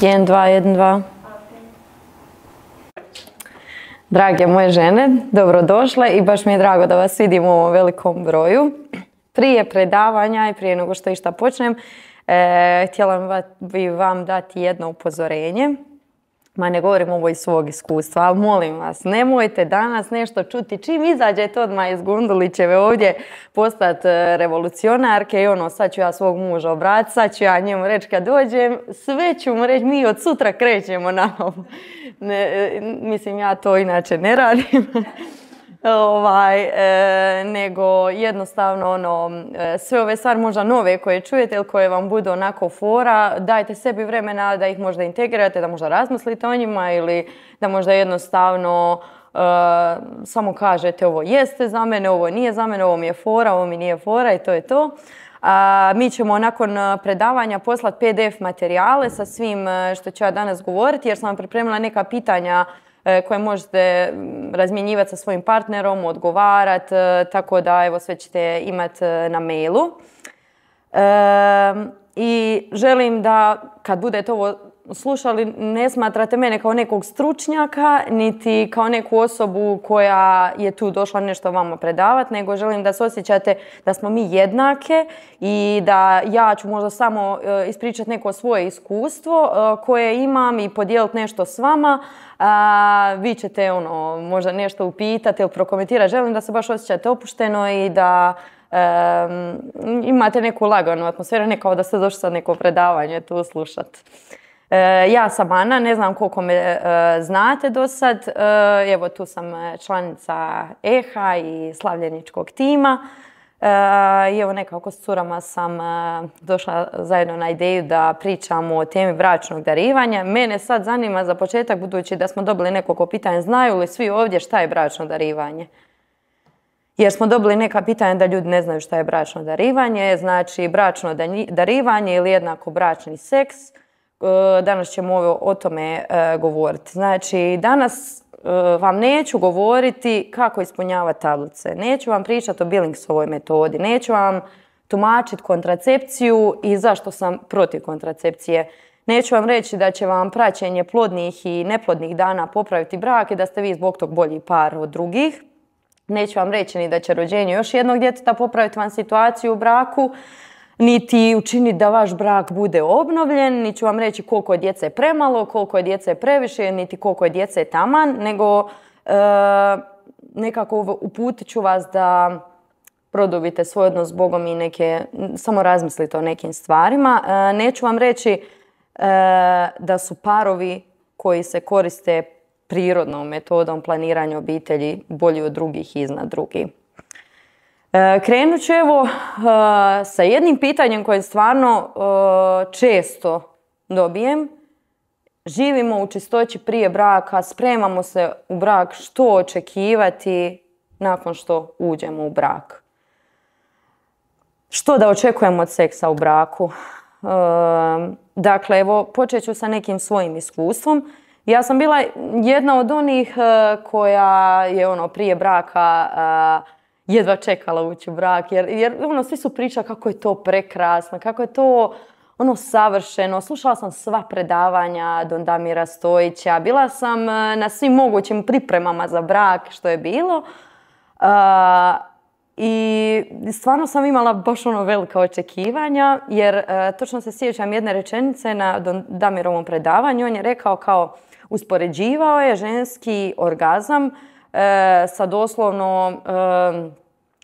1, 2, 1, 2. Drage moje žene, dobrodošle i baš mi je drago da vas vidim u ovom velikom broju. Prije predavanja i prije nego što išta počnem, e, htjela bi vam dati jedno upozorenje. Ma ne govorim ovo iz svog iskustva, ali molim vas, nemojte danas nešto čuti. Čim izađete odmah iz Gundulićeve ovdje postati e, revolucionarke i ono, sad ću ja svog muža obrati, sad ću ja njemu reći kad dođem, sve ću mu reći, mi od sutra krećemo na ovo. E, mislim, ja to inače ne radim. ovaj, e, nego jednostavno ono, e, sve ove stvari možda nove koje čujete ili koje vam budu onako fora, dajte sebi vremena da ih možda integrirate, da možda razmislite o njima ili da možda jednostavno e, samo kažete ovo jeste za mene, ovo nije za mene, ovo mi je fora, ovo mi nije fora i to je to. A, mi ćemo nakon predavanja poslati PDF materijale sa svim što ću ja danas govoriti jer sam vam pripremila neka pitanja E, koje možete mm, razmjenjivati sa svojim partnerom, odgovarati, e, tako da evo sve ćete imati e, na mailu. I želim da kad budete ovo slušali ne smatrate mene kao nekog stručnjaka, niti kao neku osobu koja je tu došla nešto vama predavati, nego želim da se osjećate da smo mi jednake i da ja ću možda samo e, ispričati neko svoje iskustvo e, koje imam i podijeliti nešto s vama. Vi ćete ono, možda nešto upitati ili prokomentirati. Želim da se baš osjećate opušteno i da imate neku laganu atmosferu, ne kao da ste došli sa neko predavanje tu slušati. E, ja sam Ana, ne znam koliko me e, znate do sad. E, evo tu sam članica EHA i slavljeničkog tima. I evo nekako s curama sam došla zajedno na ideju da pričamo o temi bračnog darivanja. Mene sad zanima za početak, budući da smo dobili nekoliko pitanja, znaju li svi ovdje šta je bračno darivanje? Jer smo dobili neka pitanja da ljudi ne znaju šta je bračno darivanje, znači bračno darivanje ili jednako bračni seks. E, danas ćemo o tome e, govoriti. Znači, danas e, vam neću govoriti kako ispunjavati tablice. Neću vam pričati o Billingsovoj metodi. Neću vam tumačiti kontracepciju i zašto sam protiv kontracepcije. Neću vam reći da će vam praćenje plodnih i neplodnih dana popraviti brak i da ste vi zbog tog bolji par od drugih. Neću vam reći ni da će rođenje još jednog djeteta popraviti vam situaciju u braku niti učiniti da vaš brak bude obnovljen, niti ću vam reći koliko je djece premalo, koliko je djece previše, niti koliko je djece taman, nego e, nekako uputit ću vas da produbite svoj odnos s Bogom i neke, samo razmislite o nekim stvarima. E, neću vam reći e, da su parovi koji se koriste prirodnom metodom planiranja obitelji bolji od drugih iznad drugih. E, krenut ću evo e, sa jednim pitanjem koje stvarno e, često dobijem. Živimo u čistoći prije braka, spremamo se u brak, što očekivati nakon što uđemo u brak. Što da očekujemo od seksa u braku? Dakle, evo, počet ću sa nekim svojim iskustvom. Ja sam bila jedna od onih koja je ono prije braka jedva čekala ući u brak, jer, jer ono, svi su pričali kako je to prekrasno, kako je to ono savršeno. Slušala sam sva predavanja Don Damira Stojića, bila sam e, na svim mogućim pripremama za brak što je bilo. E, I stvarno sam imala baš ono velika očekivanja, jer e, točno se sjećam jedne rečenice na Don Damirovom predavanju. On je rekao kao, uspoređivao je ženski orgazam sa doslovno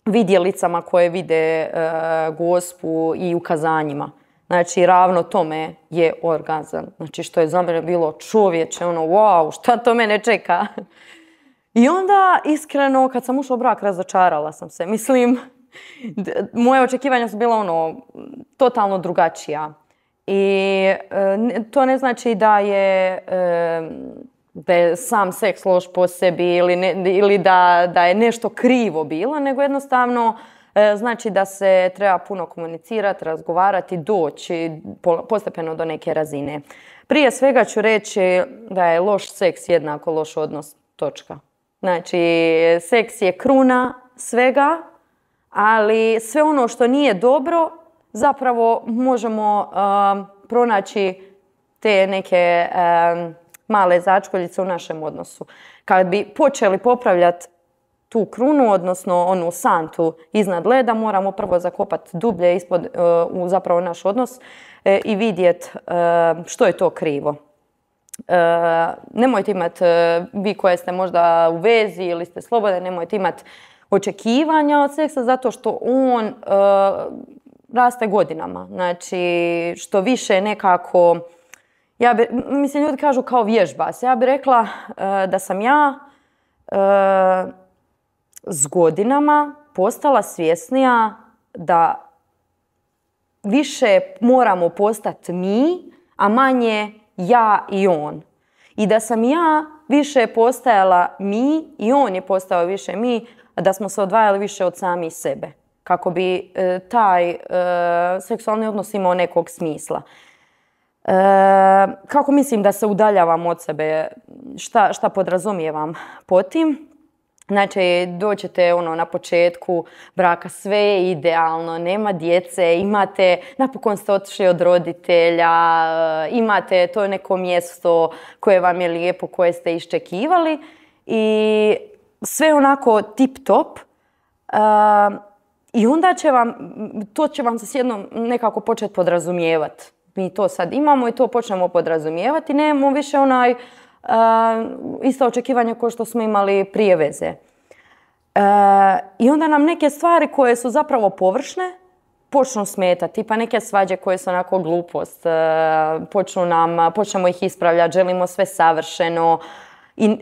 vidjelicama koje vide e, gospu i ukazanjima. Znači, ravno tome je orgazam. Znači, što je za mene bilo čovječe, ono, wow, šta to mene čeka? I onda, iskreno, kad sam ušla u brak, razočarala sam se. Mislim, moje očekivanja su bila, ono, totalno drugačija. I e, to ne znači da je... E, da je sam seks loš po sebi ili, ne, ili da, da je nešto krivo bilo, nego jednostavno e, znači da se treba puno komunicirati, razgovarati, doći postepeno do neke razine. Prije svega ću reći da je loš seks jednako loš odnos, točka. Znači, seks je kruna svega, ali sve ono što nije dobro, zapravo možemo pronaći te neke male začkoljice u našem odnosu. Kad bi počeli popravljati tu krunu, odnosno onu santu iznad leda, moramo prvo zakopati dublje ispod, e, u zapravo naš odnos e, i vidjeti e, što je to krivo. Nemojte imati, vi koje ste možda u vezi ili ste slobodni, nemojte imati očekivanja od seksa zato što on raste godinama. Znači, što više nekako ja bi, mislim, ljudi kažu kao vježba se. Ja bih rekla e, da sam ja e, s godinama postala svjesnija da više moramo postati mi, a manje ja i on. I da sam ja više postajala mi i on je postao više mi, da smo se odvajali više od sami sebe kako bi e, taj seksualni odnos imao nekog smisla. E, kako mislim da se udaljavam od sebe? Šta, šta podrazumijevam po tim? Znači, doćete ono, na početku braka, sve je idealno, nema djece, imate, napokon ste otišli od roditelja, e, imate to neko mjesto koje vam je lijepo, koje ste iščekivali i sve onako tip top. E, I onda će vam, to će vam se s jednom nekako početi podrazumijevati mi to sad imamo i to počnemo podrazumijevati, nemamo više onaj e, isto očekivanje kao što smo imali prije veze. E, I onda nam neke stvari koje su zapravo površne, počnu smetati, pa neke svađe koje su onako glupost, e, počnu nam, počnemo ih ispravljati, želimo sve savršeno, i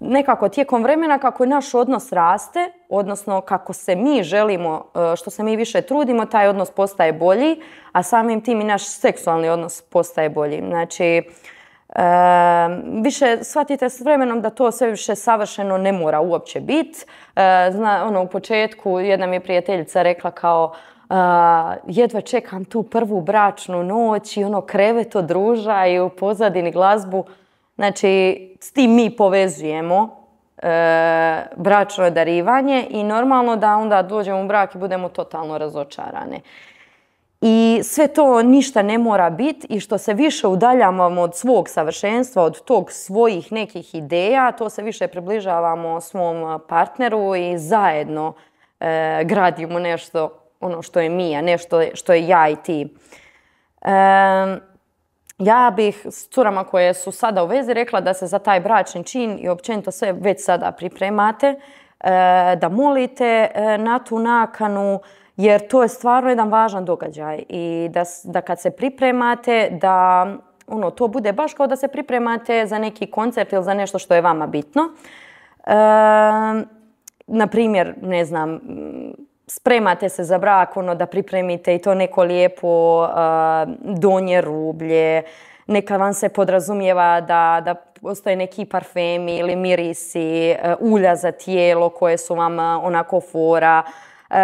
nekako tijekom vremena kako naš odnos raste, odnosno kako se mi želimo, e, što se mi više trudimo, taj odnos postaje bolji, a samim tim i naš seksualni odnos postaje bolji. Znači, e, više shvatite s vremenom da to sve više savršeno ne mora uopće biti. E, ono, u početku jedna mi je prijateljica rekla kao jedva čekam tu prvu bračnu noć i ono kreveto od druža i u pozadini glazbu Znači, s tim mi povezujemo e, bračno darivanje i normalno da onda dođemo u brak i budemo totalno razočarane. I sve to ništa ne mora biti i što se više udaljavamo od svog savršenstva, od tog svojih nekih ideja, to se više približavamo svom partneru i zajedno e, gradimo nešto ono što je mi, a nešto što je, ja i ti ja bih s curama koje su sada u vezi rekla da se za taj bračni čin i općenito sve već sada pripremate, e, da molite e, na tu nakanu, jer to je stvarno jedan važan događaj i da, da kad se pripremate, da ono, to bude baš kao da se pripremate za neki koncert ili za nešto što je vama bitno. E, na primjer, ne znam, spremate se za brak, ono, da pripremite i to neko lijepo donje rublje, neka vam se podrazumijeva da, postoje neki parfemi ili mirisi, e, ulja za tijelo koje su vam onako fora, e,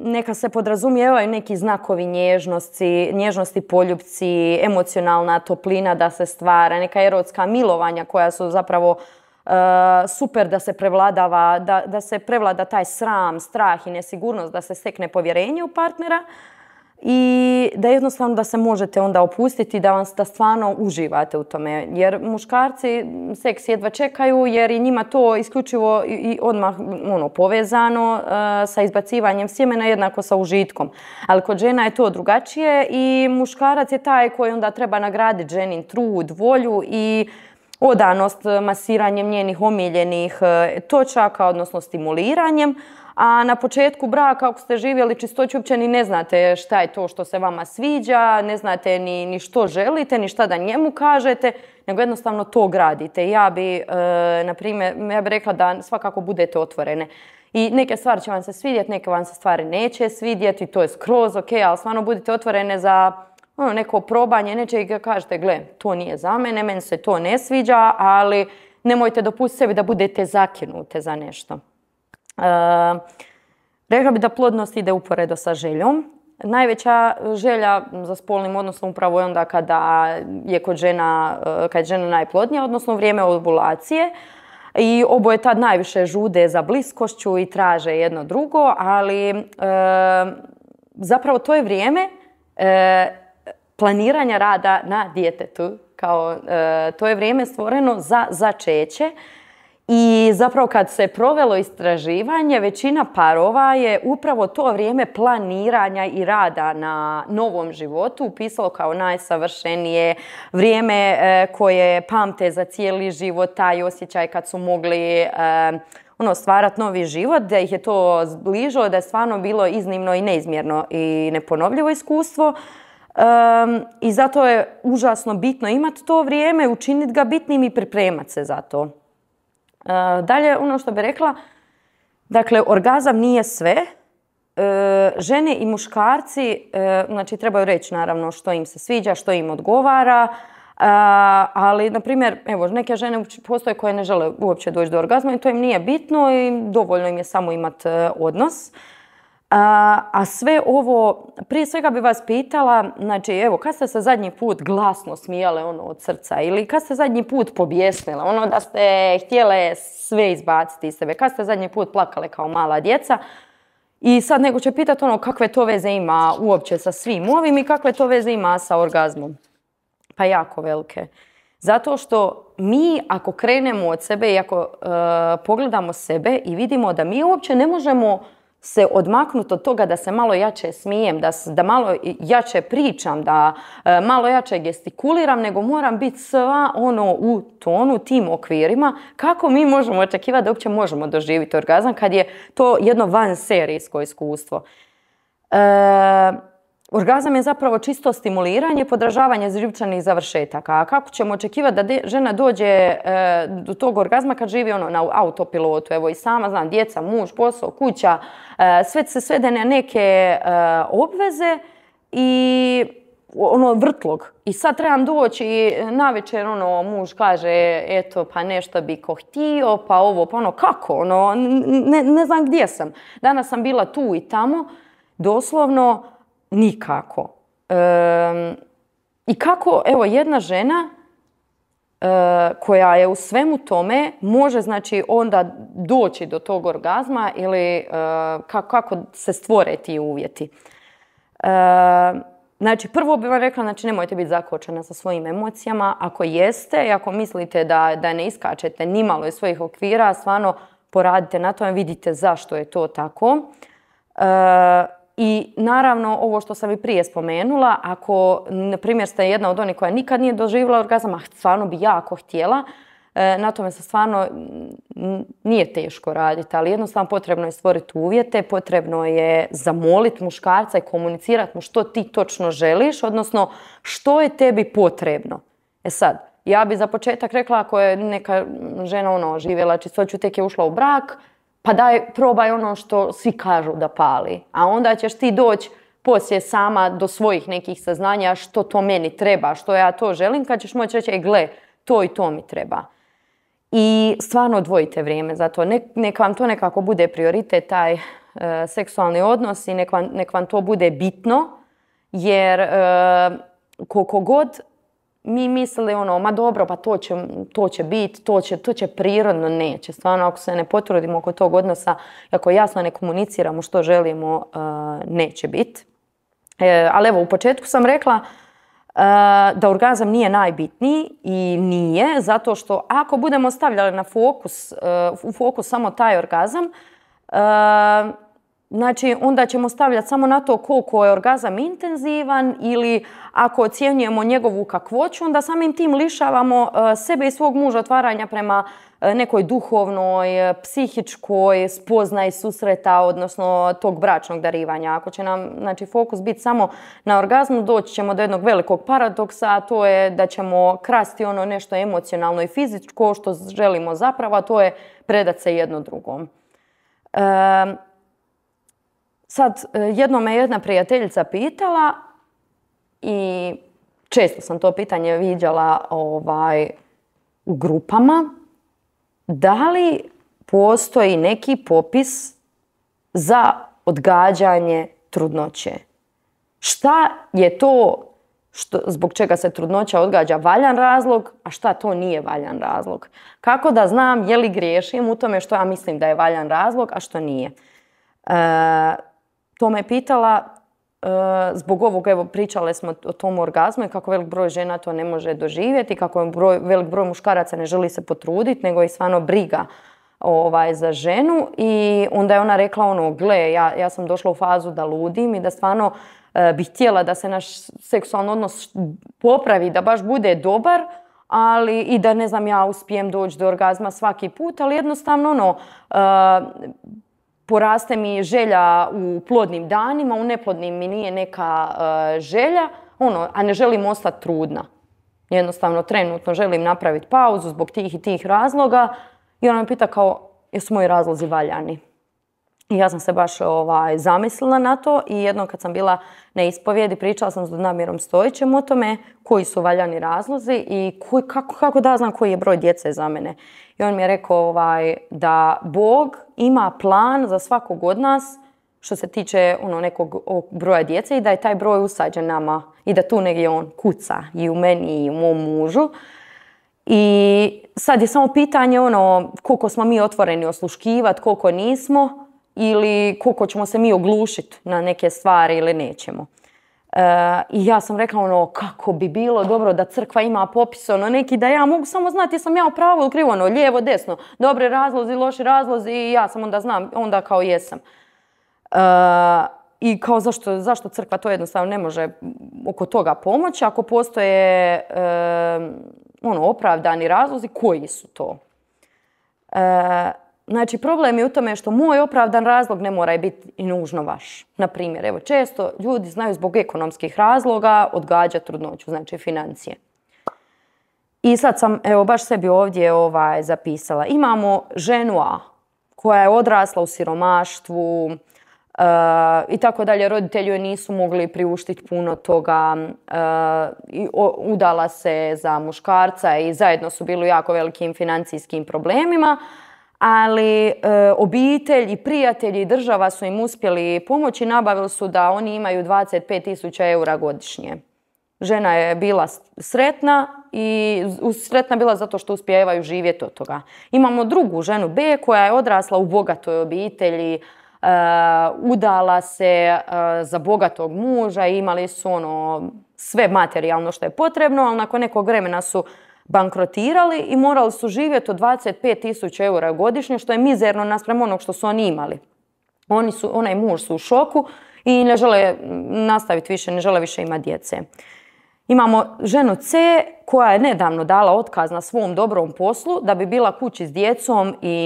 neka se podrazumijeva i neki znakovi nježnosti, nježnosti poljubci, emocionalna toplina da se stvara, neka erotska milovanja koja su zapravo Eh, super da se prevladava, da, da se prevlada taj sram, strah i nesigurnost, da se stekne povjerenje u partnera i da jednostavno da se možete onda opustiti, da vam da stvarno uživate u tome. Jer muškarci seks jedva čekaju jer i njima to isključivo i odmah ono, povezano eh, sa izbacivanjem sjemena jednako sa užitkom. Ali kod žena je to drugačije i muškarac je taj koji onda treba nagraditi ženin trud, volju i odanost e, masiranjem njenih omiljenih e, točaka, odnosno stimuliranjem, a na početku braka, ako ste živjeli čistoću, uopće ni ne znate šta je to što se vama sviđa, ne znate ni, što želite, ni šta da njemu kažete, nego jednostavno to gradite. Ja bi, e, na primjer, ja bih rekla da svakako budete otvorene. I neke stvari će vam se svidjeti, neke vam se stvari neće svidjeti, to je skroz ok, ali stvarno budite otvorene za ono neko probanje nečega i kažete, gle, to nije za mene, meni se to ne sviđa, ali nemojte dopustiti sebi da budete zakinute za nešto. E, rekla bi da plodnost ide uporedo sa željom. Najveća želja za spolnim odnosom upravo je onda kada je kod žena, e, kad žena najplodnija, odnosno vrijeme ovulacije. I oboje tad najviše žude za bliskošću i traže jedno drugo, ali e, zapravo to je vrijeme e, planiranja rada na djetetu. Kao, e, to je vrijeme stvoreno za začeće i zapravo kad se provelo istraživanje, većina parova je upravo to vrijeme planiranja i rada na novom životu upisalo kao najsavršenije vrijeme e, koje pamte za cijeli život, taj osjećaj kad su mogli e, ono, stvarati novi život, da ih je to zbližilo, da je stvarno bilo iznimno i neizmjerno i neponovljivo iskustvo. I zato je užasno bitno imati to vrijeme, učiniti ga bitnim i pripremati se za to. Uh, dalje, ono što bih rekla, dakle, orgazam nije sve. žene i muškarci, znači, trebaju reći naravno što im se sviđa, što im odgovara, ali, na primjer, evo, neke žene postoje koje ne žele uopće doći do orgazma i to im nije bitno i dovoljno im je samo imati odnos. A sve ovo, prije svega bi vas pitala, znači evo, kad ste se zadnji put glasno smijale ono od srca ili kad ste zadnji put pobjesnila, ono da ste htjele sve izbaciti iz sebe, kad ste zadnji put plakale kao mala djeca i sad nego će pitati ono kakve to veze ima uopće sa svim ovim i kakve to veze ima sa orgazmom. Pa jako velike. Zato što mi ako krenemo od sebe i ako e, pogledamo sebe i vidimo da mi uopće ne možemo se odmaknuti od toga da se malo jače smijem, da, da malo jače pričam, da e, malo jače gestikuliram, nego moram biti sva ono u tonu, tim okvirima, kako mi možemo očekivati da uopće možemo doživjeti orgazam kad je to jedno van serijsko iskustvo. E, Orgazam je zapravo čisto stimuliranje, podražavanje živčanih završetaka. A kako ćemo očekivati da žena dođe e, do tog orgazma kad živi ono na autopilotu? Evo i sama znam, djeca, muž, posao, kuća, e, sve se svede na neke e, obveze i ono vrtlog. I sad trebam doći i navečer ono muž kaže eto pa nešto bi ko htio, pa ovo, pa ono kako, ono ne, ne znam gdje sam. Danas sam bila tu i tamo, doslovno nikako. I kako, evo, jedna žena e, koja je u svemu tome, može znači onda doći do tog orgazma ili e, kako, kako se stvore ti uvjeti. E, znači, prvo bih vam rekla, znači nemojte biti zakočena sa svojim emocijama. Ako jeste i ako mislite da, da ne iskačete nimalo iz svojih okvira, stvarno poradite na tome, vidite zašto je to tako. I naravno, ovo što sam i prije spomenula, ako, na primjer, ste jedna od onih koja nikad nije doživjela orgazam, a stvarno bi jako htjela, e, na tome se stvarno nije teško raditi, ali jednostavno potrebno je stvoriti uvjete, potrebno je zamoliti muškarca i komunicirati mu što ti točno želiš, odnosno što je tebi potrebno. E sad, ja bi za početak rekla ako je neka žena ono živjela čistoću, tek je ušla u brak, pa daj, probaj ono što svi kažu da pali. A onda ćeš ti doći poslije sama do svojih nekih saznanja što to meni treba, što ja to želim, kad ćeš moći reći, e, gle, to i to mi treba. I stvarno odvojite vrijeme za to. Nek, vam to nekako bude prioritet, taj e, seksualni odnos i nek vam, to bude bitno, jer e, koliko god mi mislili ono, ma dobro, pa to će, to će biti, to će, to će prirodno, neće. Stvarno, ako se ne potrudimo oko tog odnosa, ako jasno ne komuniciramo što želimo, eh, neće biti. E, ali evo, u početku sam rekla eh, da orgazam nije najbitniji i nije, zato što ako budemo stavljali na fokus, eh, u fokus samo taj orgazam, Znači, onda ćemo stavljati samo na to koliko je orgazam intenzivan ili ako ocjenjujemo njegovu kakvoću, onda samim tim lišavamo e, sebe i svog muža otvaranja prema e, nekoj duhovnoj, e, psihičkoj spoznaj susreta, odnosno tog bračnog darivanja. Ako će nam znači, fokus biti samo na orgazmu, doći ćemo do jednog velikog paradoksa, a to je da ćemo krasti ono nešto emocionalno i fizičko što želimo zapravo, a to je predat se jedno drugom. Sad, e, jedno me jedna prijateljica pitala i često sam to pitanje viđala ovaj, u grupama. Da li postoji neki popis za odgađanje trudnoće? Šta je to što, zbog čega se trudnoća odgađa valjan razlog, a šta to nije valjan razlog? Kako da znam je li griješim u tome što ja mislim da je valjan razlog, a što nije? E, to me pitala e, zbog ovog, evo pričale smo o tom orgazmu i kako velik broj žena to ne može doživjeti, kako broj, velik broj muškaraca ne želi se potruditi, nego je stvarno briga ovaj, za ženu i onda je ona rekla ono, gle, ja, sam došla u fazu da ludim i da stvarno e, bih htjela da se naš seksualni odnos popravi, da baš bude dobar, ali i da ne znam ja uspijem doći do orgazma svaki put, ali jednostavno ono, e, poraste mi želja u plodnim danima, u neplodnim mi nije neka e, želja, ono, a ne želim ostati trudna. Jednostavno, trenutno želim napraviti pauzu zbog tih i tih razloga i ona me pita kao, jesu moji razlozi valjani? I ja sam se baš ovaj, zamislila na to i jednom kad sam bila na ispovjedi pričala sam s Donamirom Stojićem o tome koji su valjani razlozi i kako da znam koji je broj djece za mene. I on mi je rekao ovaj, da Bog ima plan za svakog od nas što se tiče ono, nekog broja djece i da je taj broj usađen nama i da tu negdje on kuca i u meni i u mom mužu. I sad je samo pitanje ono koliko smo mi otvoreni osluškivati, koliko nismo ili koliko ćemo se mi oglušiti na neke stvari ili nećemo. I ja sam rekla ono, kako bi bilo dobro da crkva ima popis, ono neki da ja mogu samo znati jesam ja u pravu ili krivo, ono lijevo, desno, dobre razlozi, loši razlozi i ja sam onda znam, onda kao jesam. E, I kao zašto, zašto crkva to jednostavno ne može oko toga pomoći ako postoje e, ono, opravdani razlozi, koji su to? E, Znači, problem je u tome što moj opravdan razlog ne mora biti i nužno vaš. Na primjer, evo često ljudi znaju zbog ekonomskih razloga odgađa trudnoću, znači financije. I sad sam, evo, baš sebi ovdje ovaj, zapisala. Imamo ženu A, koja je odrasla u siromaštvu eh, i tako dalje. Roditelji joj nisu mogli priuštiti puno toga. Eh, udala se za muškarca i zajedno su bili u jako velikim financijskim problemima ali e, obitelj i prijatelji i država su im uspjeli pomoći. Nabavili su da oni imaju 25.000 tisuća eura godišnje. Žena je bila sretna i sretna bila zato što uspijevaju živjeti od toga. Imamo drugu ženu B koja je odrasla u bogatoj obitelji, e, udala se e, za bogatog muža i imali su ono sve materijalno što je potrebno, ali nakon nekog vremena su bankrotirali i morali su živjeti od 25.000 eura godišnje, što je mizerno naspram onog što su oni imali. Oni su, onaj muž su u šoku i ne žele nastaviti više, ne žele više imati djece. Imamo ženu C koja je nedavno dala otkaz na svom dobrom poslu da bi bila kući s djecom i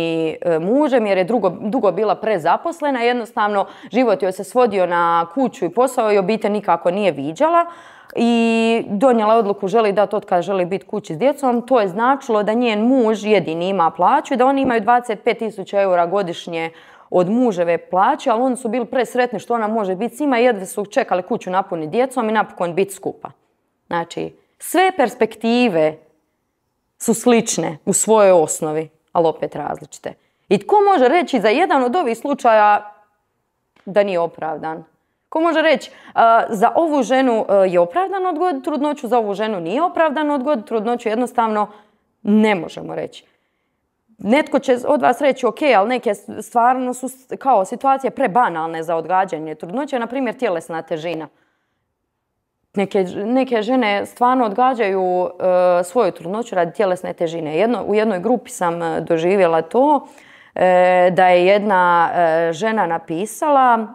e, mužem jer je dugo bila prezaposlena. Jednostavno život joj se svodio na kuću i posao i obitelj nikako nije viđala i donijela odluku želi dati otkaz, želi biti kući s djecom. To je značilo da njen muž jedini ima plaću i da oni imaju 25.000 eura godišnje od muževe plaće, ali oni su bili presretni što ona može biti s njima su čekali kuću napuniti djecom i napokon biti skupa. Znači, sve perspektive su slične u svojoj osnovi, ali opet različite. I tko može reći za jedan od ovih slučaja da nije opravdan? Ko može reći za ovu ženu e, je opravdan odgod trudnoću, za ovu ženu nije opravdan odgod trudnoću, jednostavno ne možemo reći. Netko će od vas reći, ok, ali neke stvarno su kao situacije prebanalne za odgađanje trudnoće, na primjer tjelesna težina. Neke, neke žene stvarno odgađaju e, svoju trudnoću radi tjelesne težine. Jedno, u jednoj grupi sam e, doživjela to e, da je jedna žena napisala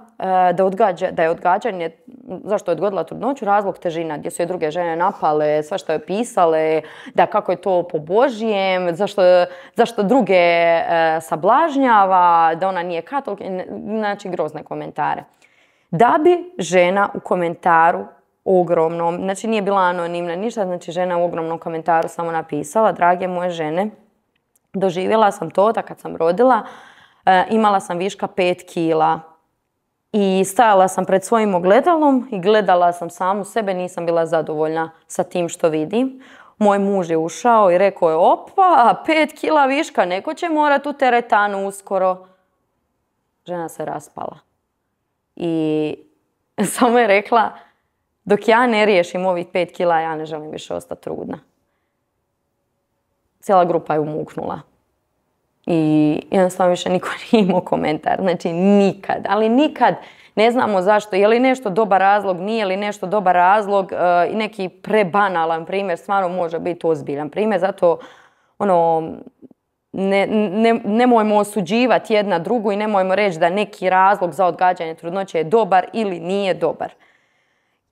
da, odgađa, da je odgađanje, zašto je odgodila trudnoću, razlog težina, gdje su je druge žene napale, sva što je pisale, da kako je to po Božijem, zašto, zašto druge sablažnjava, da ona nije katolika, znači grozne komentare. Da bi žena u komentaru ogromno, znači nije bila anonimna ništa, znači žena u ogromnom komentaru samo napisala, drage moje žene, doživjela sam to da kad sam rodila, e, imala sam viška pet kila i stajala sam pred svojim ogledalom i gledala sam samu sebe, nisam bila zadovoljna sa tim što vidim. Moj muž je ušao i rekao je, opa, pet kila viška, neko će morati u teretanu uskoro. Žena se raspala. I samo je rekla, dok ja ne riješim ovih pet kila, ja ne želim više ostati trudna. Cijela grupa je umuknula. I jednostavno više niko nije imao komentar. Znači nikad, ali nikad ne znamo zašto. Je li nešto dobar razlog, nije li nešto dobar razlog e, i neki prebanalan primjer stvarno može biti ozbiljan primjer. Zato ono, ne, ne, nemojmo osuđivati jedna drugu i nemojmo reći da neki razlog za odgađanje trudnoće je dobar ili nije dobar.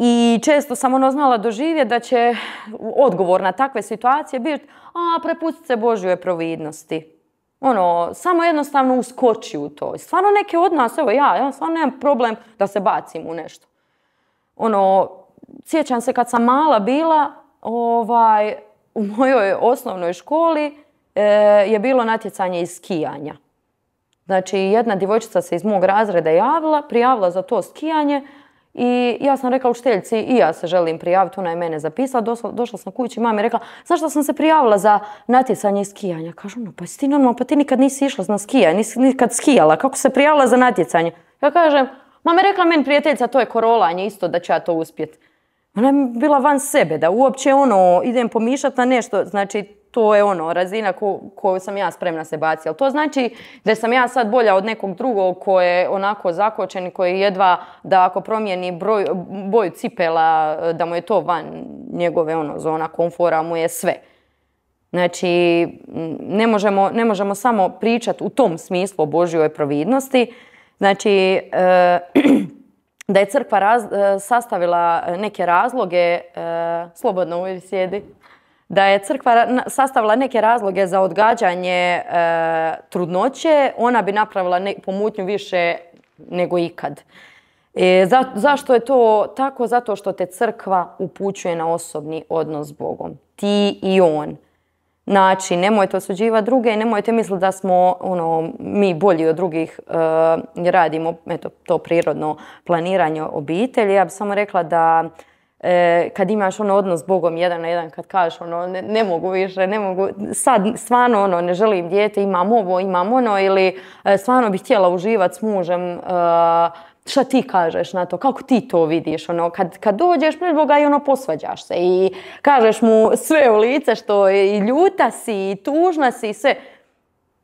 I često sam ono znala doživjeti da će odgovor na takve situacije biti a prepustit se Božjoj providnosti. Ono, samo jednostavno uskoči u to. Stvarno neke od nas, evo ja, ja stvarno nemam problem da se bacim u nešto. Ono, sjećam se kad sam mala bila, ovaj, u mojoj osnovnoj školi e, je bilo natjecanje iz skijanja. Znači, jedna djevojčica se iz mog razreda javila, prijavila za to skijanje, i ja sam rekla učiteljci i ja se želim prijaviti, ona je mene zapisala, došla, sam kući, mama je rekla, znaš što sam se prijavila za natjecanje skijanja? Kažu, no pa si ti normalno, pa ti nikad nisi išla na skijanje, nisi nikad skijala, kako se prijavila za natjecanje? Ja kažem, mama je rekla meni prijateljica, to je korolanje, isto da će ja to uspjeti. Ona je bila van sebe, da uopće ono, idem pomišljati na nešto, znači to je ono, razina koju sam ja spremna se baciti. Ali to znači da sam ja sad bolja od nekog drugog koji je onako zakočen, koji jedva da ako promijeni broj, boju cipela, e, da mu je to van njegove ono, zona komfora, mu je sve. Znači, ne možemo, samo pričati u tom smislu o Božjoj providnosti. Znači, e, da je crkva e, sastavila neke razloge, slobodno uvijek sjedi, da je crkva sastavila neke razloge za odgađanje e, trudnoće, ona bi napravila pomutnju više nego ikad. E, zašto je to tako? Zato što te crkva upućuje na osobni odnos s Bogom. Ti i on. Znači, nemojte osuđivati druge, nemojte misliti da smo ono, mi bolji od drugih, e, radimo eto, to prirodno planiranje obitelji. Ja bih samo rekla da E, kad imaš ono odnos s Bogom jedan na jedan, kad kažeš ono ne, mogu više, ne mogu, sad stvarno ono ne želim dijete, imam ovo, imam ono ili e, stvarno bih htjela uživati s mužem, e, šta ti kažeš na to, kako ti to vidiš, ono, kad, kad dođeš pred Boga i ono posvađaš se i kažeš mu sve u lice što je, i ljuta si i tužna si i sve,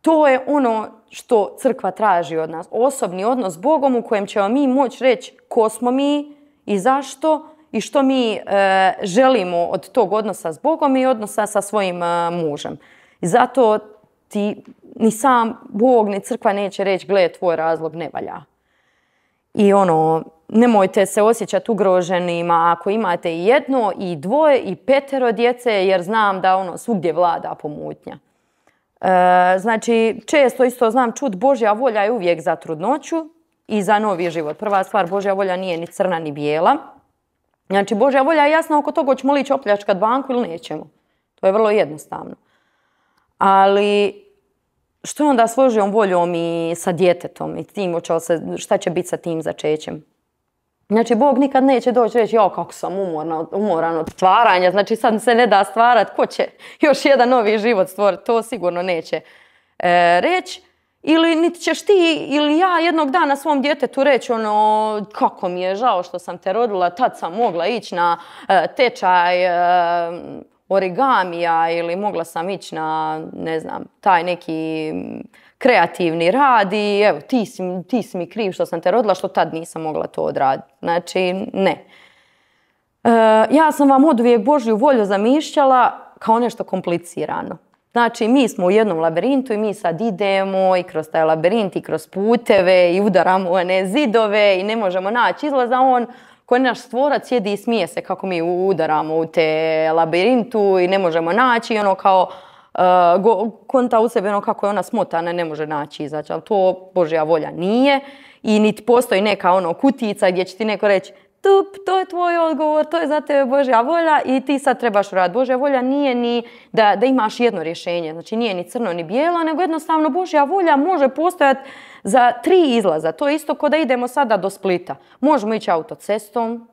to je ono što crkva traži od nas, osobni odnos s Bogom u kojem ćemo mi moći reći ko smo mi i zašto, i što mi e, želimo od tog odnosa s Bogom i odnosa sa svojim e, mužem. I zato ti ni sam Bog, ni crkva neće reći gle, tvoj razlog ne valja. I ono, nemojte se osjećati ugroženima ako imate i jedno, i dvoje, i petero djece, jer znam da ono svugdje vlada pomutnja. E, znači, često isto znam čut, Božja volja je uvijek za trudnoću i za novi život. Prva stvar, Božja volja nije ni crna ni bijela. Znači, Božja volja je jasna oko toga hoćemo li ići opljačkat banku ili nećemo. To je vrlo jednostavno. Ali što je onda s Božjom voljom i sa djetetom i tim, se, šta će biti sa tim začećem? Znači, Bog nikad neće doći reći, jo, kako sam umorna, umoran od stvaranja, znači sad se ne da stvarat, ko će još jedan novi život stvoriti, to sigurno neće e, reći. Ili niti ćeš ti ili ja jednog dana svom djetetu reći ono kako mi je žao što sam te rodila, tad sam mogla ići na e, tečaj e, origamija ili mogla sam ići na, ne znam, taj neki kreativni rad i evo ti si, mi kriv što sam te rodila, što tad nisam mogla to odraditi. Znači, ne. E, ja sam vam od uvijek Božju volju zamišljala kao nešto komplicirano. Znači, mi smo u jednom labirintu i mi sad idemo i kroz taj labirint i kroz puteve i udaramo one zidove i ne možemo naći izlaza. On koji naš stvorac sjedi i smije se kako mi udaramo u te labirintu i ne možemo naći i ono kao eh, konta u sebi ono kako je ona smotana ne može naći izaći, ali to Božja volja nije i niti postoji neka ono kutica gdje će ti neko reći to je tvoj odgovor, to je za tebe Božja volja i ti sad trebaš raditi. Božja volja nije ni da, da imaš jedno rješenje, znači nije ni crno ni bijelo, nego jednostavno Božja volja može postojati za tri izlaza. To je isto kao da idemo sada do Splita. Možemo ići autocestom,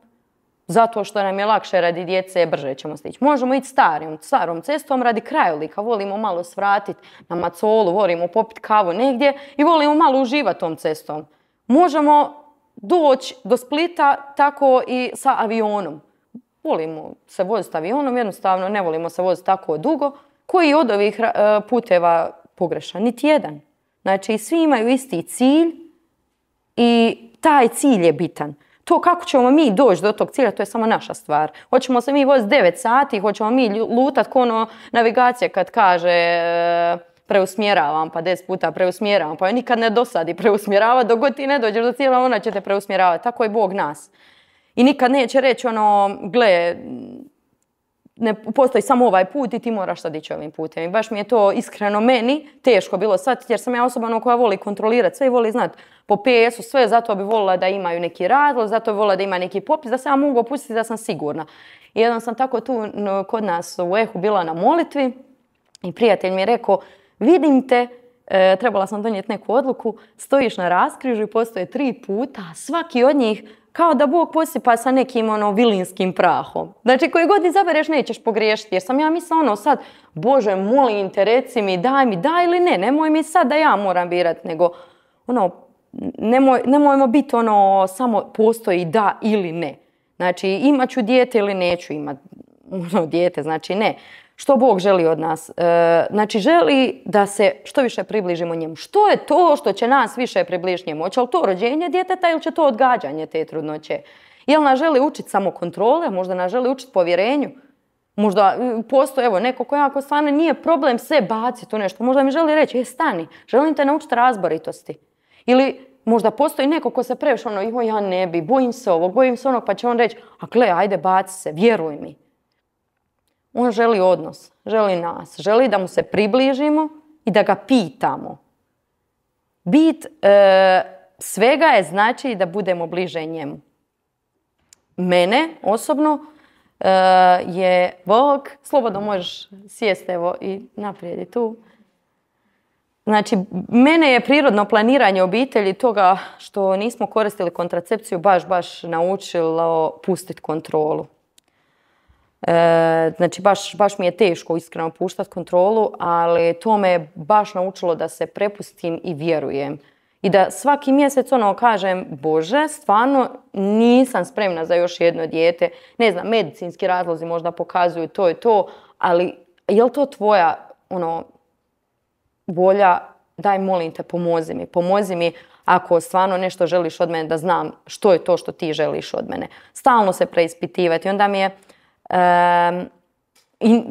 zato što nam je lakše radi djece, brže ćemo stići. Možemo ići starim, starom cestom radi krajolika, volimo malo svratiti na macolu, volimo popiti kavu negdje i volimo malo uživati tom cestom. Možemo doći do Splita tako i sa avionom. Volimo se voziti avionom, jednostavno ne volimo se voziti tako dugo. Koji od ovih eh, puteva pogrešan? Niti jedan. Znači, svi imaju isti cilj i taj cilj je bitan. To kako ćemo mi doći do tog cilja, to je samo naša stvar. Hoćemo se mi voziti 9 sati, hoćemo mi lutat kono navigacija kad kaže eh, preusmjeravam, pa des puta preusmjeravam, pa joj nikad ne dosadi preusmjerava, dok god ti ne dođeš do cijela, ona će te preusmjeravati, tako je Bog nas. I nikad neće reći ono, gle, ne postoji samo ovaj put i ti moraš sad ići ovim putem. I baš mi je to iskreno meni teško bilo sad, jer sam ja osoba ono koja voli kontrolirati sve i voli znati po PS-u sve, zato bi volila da imaju neki razlog, zato bi volila da ima neki popis, da se ja mogu opustiti da sam sigurna. I jednom sam tako tu kod nas u Ehu bila na molitvi i prijatelj mi je rekao, vidim te, e, trebala sam donijeti neku odluku, stojiš na raskrižu i postoje tri puta, svaki od njih kao da Bog posipa sa nekim ono vilinskim prahom. Znači koji god izabereš nećeš pogriješiti jer sam ja mislila ono sad Bože molim te reci mi daj mi daj ili ne, nemoj mi sad da ja moram birat nego ono nemojmo biti ono samo postoji da ili ne. Znači imat ću dijete ili neću imat ono, dijete, znači ne što Bog želi od nas? E, znači, želi da se što više približimo njemu. Što je to što će nas više približiti njemu? Hoće li to rođenje djeteta ili će to odgađanje te trudnoće? Jel nas želi učiti samo kontrole? Možda nas želi učiti povjerenju? Možda e, postoji evo, neko koja ako stvarno nije problem se baciti u nešto. Možda mi želi reći, je stani, želim te naučiti razboritosti. Ili možda postoji neko ko se previše ono, ja ne bi, bojim se ovog, bojim se onog, pa će on reći, a gle, ajde, baci se, vjeruj mi. On želi odnos, želi nas, želi da mu se približimo i da ga pitamo. Bit e, svega je znači da budemo bliže njemu. Mene osobno e, je Bog, slobodno možeš sjesti evo i i tu. Znači, mene je prirodno planiranje obitelji toga što nismo koristili kontracepciju baš, baš naučilo pustiti kontrolu. E, znači, baš, mi je teško iskreno puštati kontrolu, ali to me je baš naučilo da se prepustim i vjerujem. I da svaki mjesec ono kažem, bože, stvarno nisam spremna za još jedno dijete. Ne znam, medicinski razlozi možda pokazuju to je to, ali je li to tvoja ono, volja? Daj, molim te, pomozi mi, pomozi mi ako stvarno nešto želiš od mene da znam što je to što ti želiš od mene. Stalno se preispitivati. Onda mi je i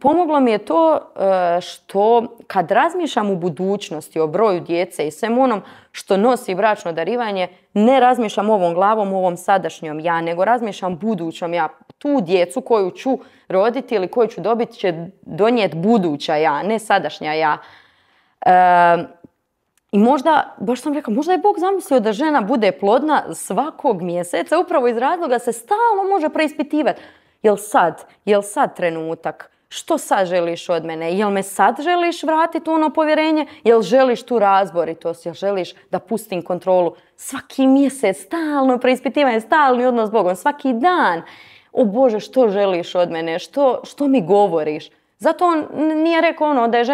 pomoglo mi je to e, što kad razmišljam u budućnosti o broju djece i svem onom što nosi bračno darivanje, ne razmišljam ovom glavom, ovom sadašnjom ja, nego razmišljam budućom ja. Tu djecu koju ću roditi ili koju ću dobiti će donijeti buduća ja, ne sadašnja ja. I možda, baš sam rekla, možda je Bog zamislio da žena bude plodna svakog mjeseca, upravo iz razloga se stalno može preispitivati Jel sad? Jel sad trenutak? Što sad želiš od mene? Jel me sad želiš vratiti u ono povjerenje? Jel želiš tu razboritost? Jel želiš da pustim kontrolu? Svaki mjesec, stalno preispitivanje, stalni odnos s Bogom, svaki dan. O Bože, što želiš od mene? Što, mi govoriš? Zato on nije rekao ono da je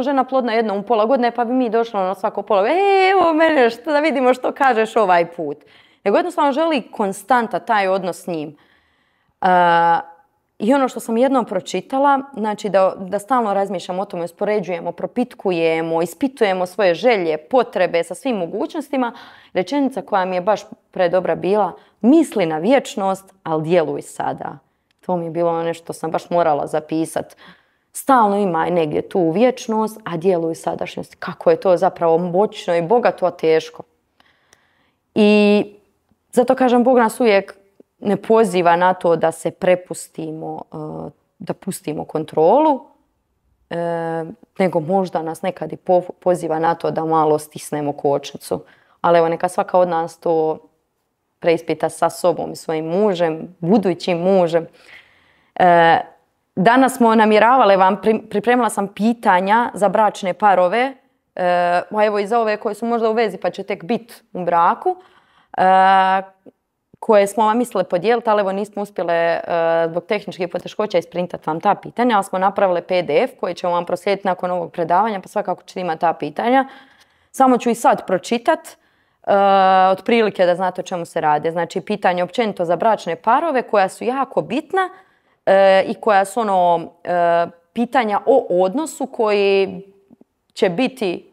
žena, plodna jednom u pola godine pa bi mi došlo ono na svako pola. E, evo mene, što, da vidimo što kažeš ovaj put. Nego jednostavno želi konstanta taj odnos s njim. I ono što sam jednom pročitala, znači da, da stalno razmišljamo o tome, uspoređujemo, propitkujemo, ispitujemo svoje želje, potrebe sa svim mogućnostima, rečenica koja mi je baš predobra bila, misli na vječnost, ali djeluj sada. To mi je bilo nešto ono sam baš morala zapisat. Stalno imaj negdje tu vječnost, a djeluj sadašnjost. Kako je to zapravo moćno i bogato, a teško. I zato kažem, Bog nas uvijek ne poziva na to da se prepustimo, e, da pustimo kontrolu, e, nego možda nas nekad i poziva na to da malo stisnemo kočnicu. Ali evo, neka svaka od nas to preispita sa sobom, i svojim mužem, budućim mužem. E, danas smo namjeravale vam, pripremila sam pitanja za bračne parove, a evo i za ove koje su možda u vezi pa će tek biti u braku, koje smo vam mislili podijeliti, ali evo nismo uspjele e, zbog tehničkih poteškoća isprintati vam ta pitanja, ali smo napravile PDF koji ćemo vam proslijediti nakon ovog predavanja, pa svakako ćete imati ta pitanja. Samo ću i sad pročitati e, otprilike da znate o čemu se radi. Znači, pitanje općenito za bračne parove koja su jako bitna e, i koja su ono pitanja o odnosu koji će biti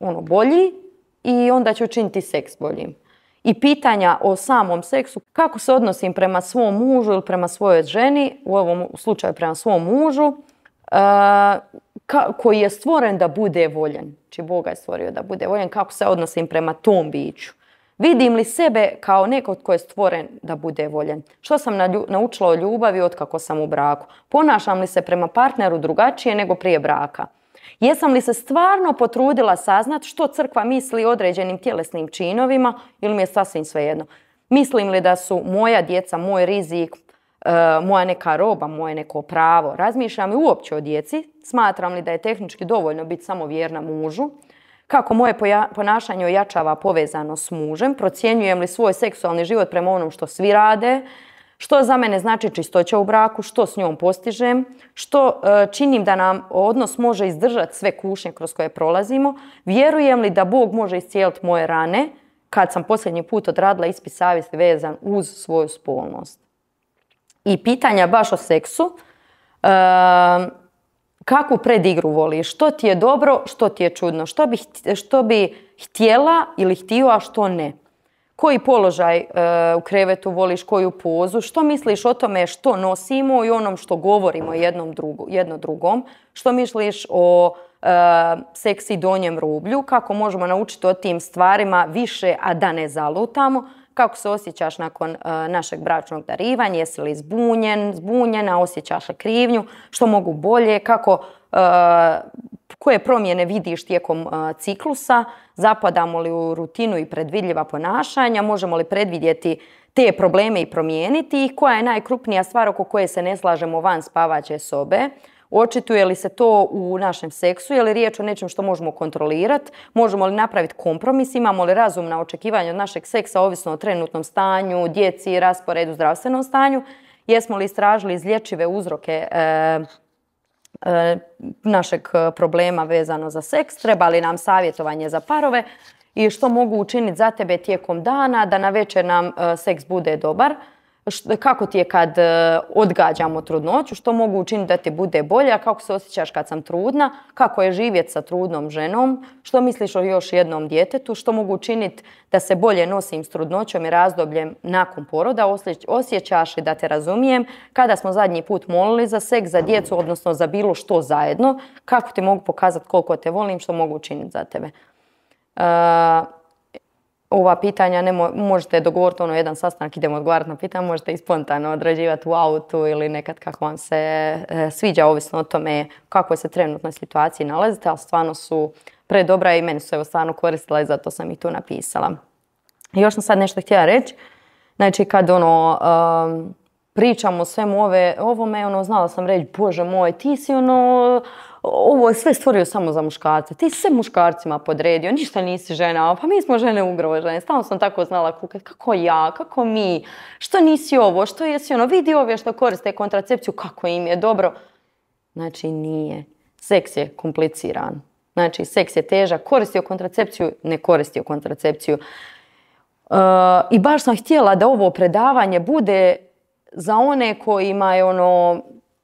ono bolji i onda će učiniti seks boljim i pitanja o samom seksu, kako se odnosim prema svom mužu ili prema svojoj ženi, u ovom slučaju prema svom mužu, uh, koji je stvoren da bude voljen. Či znači, Boga je stvorio da bude voljen, kako se odnosim prema tom biću. Vidim li sebe kao nekog tko je stvoren da bude voljen? Što sam naučila o ljubavi otkako sam u braku? Ponašam li se prema partneru drugačije nego prije braka? Jesam li se stvarno potrudila saznat što crkva misli određenim tjelesnim činovima ili mi je sasvim svejedno? Mislim li da su moja djeca, moj rizik, e, moja neka roba, moje neko pravo? Razmišljam li uopće o djeci? Smatram li da je tehnički dovoljno biti samo vjerna mužu? Kako moje ponašanje ojačava povezano s mužem? Procjenjujem li svoj seksualni život prema onom što svi rade? Što za mene znači čistoća u braku, što s njom postižem, što e, činim da nam odnos može izdržati sve kušnje kroz koje prolazimo, vjerujem li da Bog može iscijeliti moje rane kad sam posljednji put odradila ispis savjesti vezan uz svoju spolnost. I pitanja baš o seksu, e, kakvu predigru voliš, što ti je dobro, što ti je čudno, što bi, što bi htjela ili htio, a što ne koji položaj e, u krevetu voliš, koju pozu, što misliš o tome što nosimo i onom što govorimo jednom jedno drugom, što misliš o e, seksi donjem rublju, kako možemo naučiti o tim stvarima više, a da ne zalutamo, kako se osjećaš nakon e, našeg bračnog darivanja, jesi li zbunjen, zbunjena, osjećaš li krivnju, što mogu bolje, kako koje promjene vidiš tijekom ciklusa, zapadamo li u rutinu i predvidljiva ponašanja, možemo li predvidjeti te probleme i promijeniti ih, koja je najkrupnija stvar oko koje se ne slažemo van spavaće sobe. Očituje li se to u našem seksu, je li riječ o nečem što možemo kontrolirati, možemo li napraviti kompromis, imamo li razumna očekivanja od našeg seksa ovisno o trenutnom stanju, djeci, rasporedu, zdravstvenom stanju, jesmo li istražili izlječive uzroke e, E, našeg e, problema vezano za seks, treba li nam savjetovanje za parove i što mogu učiniti za tebe tijekom dana da na večer nam e, seks bude dobar kako ti je kad e, odgađamo trudnoću, što mogu učiniti da ti bude a kako se osjećaš kad sam trudna, kako je živjeti sa trudnom ženom, što misliš o još jednom djetetu, što mogu učiniti da se bolje nosim s trudnoćom i razdobljem nakon poroda, osjećaš li da te razumijem, kada smo zadnji put molili za seks, za djecu, odnosno za bilo što zajedno, kako ti mogu pokazati koliko te volim, što mogu učiniti za tebe. E, ova pitanja možete dogovoriti ono jedan sastanak, idemo odgovarati na pitanje, možete i spontano odrađivati u autu ili nekad kako vam se e, sviđa, ovisno o tome kako se trenutnoj situaciji nalazite, ali stvarno su predobra i meni su evo stvarno koristila i zato sam i tu napisala. Još sam sad nešto htjela reći, znači kad ono, pričam o svemu ove, ovome, ono, znala sam reći, bože moj, ti si ono, ovo je sve stvorio samo za muškarce. Ti se muškarcima podredio, ništa nisi žena, pa mi smo žene ugrožene. Stalno sam tako znala kukati. kako ja, kako mi, što nisi ovo, što jesi ono, vidi ove što koriste kontracepciju, kako im je dobro. Znači nije. Seks je kompliciran. Znači seks je težak, koristio kontracepciju, ne koristio kontracepciju. Uh, I baš sam htjela da ovo predavanje bude za one kojima je ono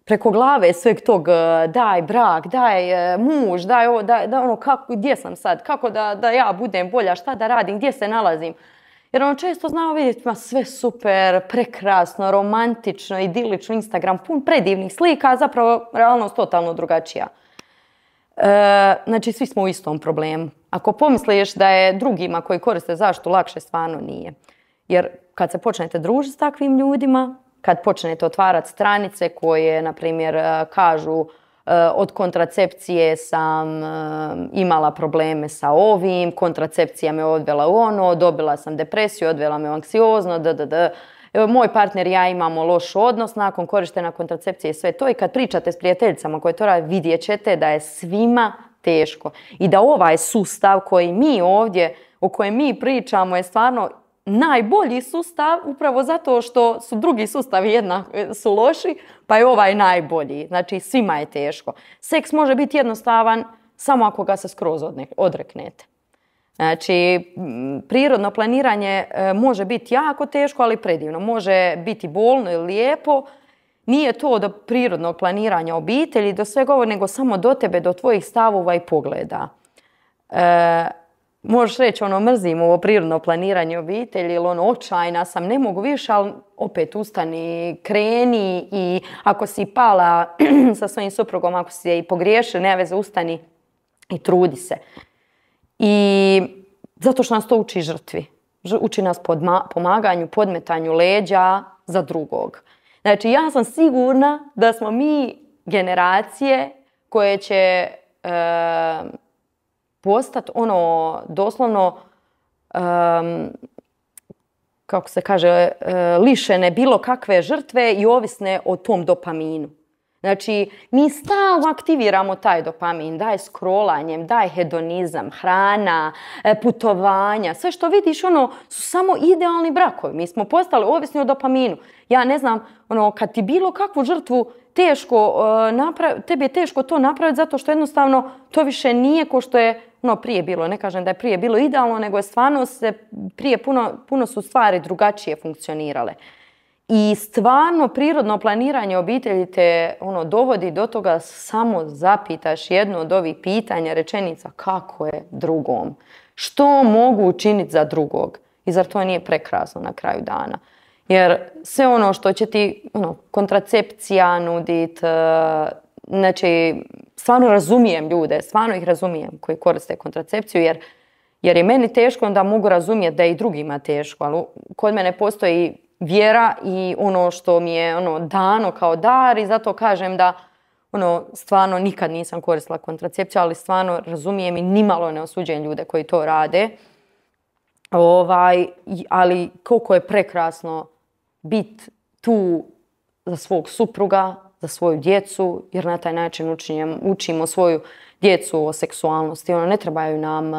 preko glave sveg tog e, daj brak, daj e, muž, daj ovo, daj, da ono kako, gdje sam sad, kako da, da ja budem bolja, šta da radim, gdje se nalazim. Jer on često znao vidjeti ma sve super, prekrasno, romantično, idilično, Instagram pun predivnih slika, a zapravo realnost totalno drugačija. E, znači, svi smo u istom problemu. Ako pomisliš da je drugima koji koriste zaštu lakše, stvarno nije. Jer kad se počnete družiti s takvim ljudima, kad počnete otvarati stranice koje, na primjer, e, kažu e, od kontracepcije sam e, imala probleme sa ovim, kontracepcija me odvela u ono, dobila sam depresiju, odvela me u anksiozno, da, Moj partner i ja imamo loš odnos nakon korištena kontracepcije i sve to i kad pričate s prijateljicama koje to rade, vidjet ćete da je svima teško i da ovaj sustav koji mi ovdje, o kojem mi pričamo je stvarno najbolji sustav upravo zato što su drugi sustavi jednak, e, su loši, pa je ovaj najbolji. Znači svima je teško. Seks može biti jednostavan samo ako ga se skroz odreknete. Znači, prirodno planiranje e, može biti jako teško, ali predivno. Može biti bolno ili lijepo. Nije to do prirodnog planiranja obitelji, do svega nego samo do tebe, do tvojih stavova i pogleda. E, možeš reći ono mrzim ovo prirodno planiranje obitelji ili ono očajna sam, ne mogu više, ali opet ustani, kreni i ako si pala sa svojim suprugom, ako si je i pogriješio, ne veze, ustani i trudi se. I zato što nas to uči žrtvi. Uči nas pomaganju, podmetanju leđa za drugog. Znači ja sam sigurna da smo mi generacije koje će eh, postati ono doslovno kako se kaže, e, lišene bilo kakve žrtve i ovisne o tom dopaminu. Znači, mi stalno aktiviramo taj dopamin, daj skrolanjem, daj hedonizam, hrana, e, putovanja, sve što vidiš, ono, su samo idealni brakovi. Mi smo postali ovisni o dopaminu. Ja ne znam, ono, kad ti bilo kakvu žrtvu teško, e, napra- tebi je teško to napraviti zato što jednostavno to više nije ko što je puno prije bilo, ne kažem da je prije bilo idealno, nego je stvarno se prije puno, puno su stvari drugačije funkcionirale. I stvarno prirodno planiranje obitelji te ono, dovodi do toga samo zapitaš jedno od ovih pitanja, rečenica kako je drugom, što mogu učiniti za drugog i zar to nije prekrasno na kraju dana. Jer sve ono što će ti ono, kontracepcija nuditi, znači, stvarno razumijem ljude, stvarno ih razumijem koji koriste kontracepciju, jer, je meni teško, onda mogu razumjeti da je i drugima teško, ali kod mene postoji vjera i ono što mi je ono dano kao dar i zato kažem da ono, stvarno nikad nisam koristila kontracepciju, ali stvarno razumijem i nimalo ne osuđujem ljude koji to rade. Ovaj, ali koliko je prekrasno biti tu za svog supruga, svoju djecu jer na taj način učimo svoju djecu o seksualnosti. Ono, ne trebaju nam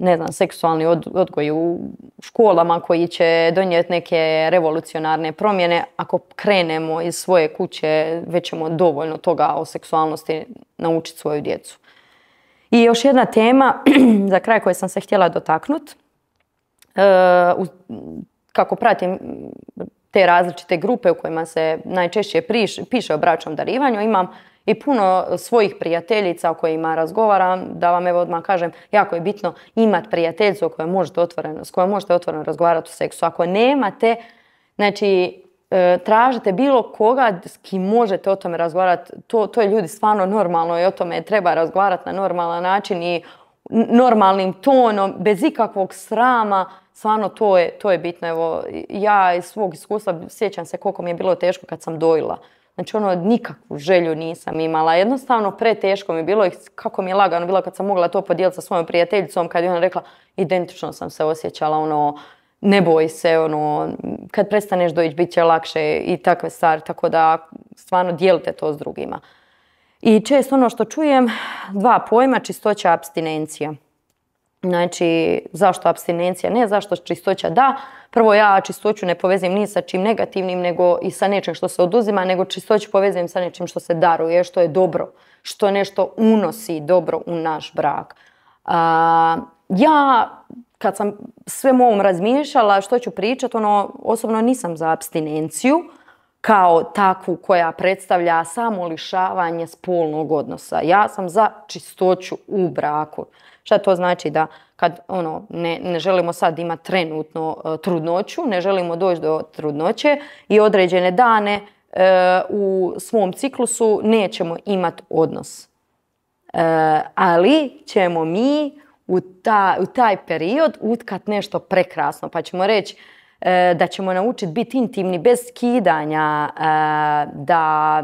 ne znam, seksualni od, odgoj u školama koji će donijeti neke revolucionarne promjene. Ako krenemo iz svoje kuće, već ćemo dovoljno toga o seksualnosti naučiti svoju djecu. I još jedna tema za kraj koje sam se htjela dotaknuti. E, kako pratim te različite grupe u kojima se najčešće piše o bračnom darivanju. Imam i puno svojih prijateljica o kojima razgovaram, da vam evo odmah kažem, jako je bitno imati prijateljicu možete otvoreno, s kojom možete otvoreno razgovarati o seksu. Ako nemate, znači e, tražite bilo koga s kim možete o tome razgovarati, to, to je ljudi stvarno normalno i o tome treba razgovarati na normalan način i normalnim tonom, bez ikakvog srama, stvarno to je, to je bitno. Evo, ja iz svog iskustva sjećam se koliko mi je bilo teško kad sam dojila. Znači ono, nikakvu želju nisam imala. Jednostavno, preteško mi je bilo i kako mi je lagano bilo kad sam mogla to podijeliti sa svojom prijateljicom, kad je ona rekla, identično sam se osjećala, ono, ne boj se, ono, kad prestaneš dojići, bit će lakše i takve stvari, tako da stvarno dijelite to s drugima. I često ono što čujem, dva pojma, čistoća abstinencija. Znači, zašto abstinencija ne, zašto čistoća da. Prvo ja čistoću ne povezim ni sa čim negativnim nego i sa nečim što se oduzima, nego čistoću povezim sa nečim što se daruje, što je dobro, što nešto unosi dobro u naš brak. ja, kad sam sve ovom razmišljala što ću pričati, ono, osobno nisam za abstinenciju kao takvu koja predstavlja samo lišavanje spolnog odnosa. Ja sam za čistoću u braku. Šta to znači da kad ono, ne, ne želimo sad imati trenutno e, trudnoću, ne želimo doći do trudnoće i određene dane e, u svom ciklusu nećemo imati odnos. E, ali ćemo mi u, u taj period utkat nešto prekrasno, pa ćemo reći da ćemo naučiti biti intimni bez skidanja, da,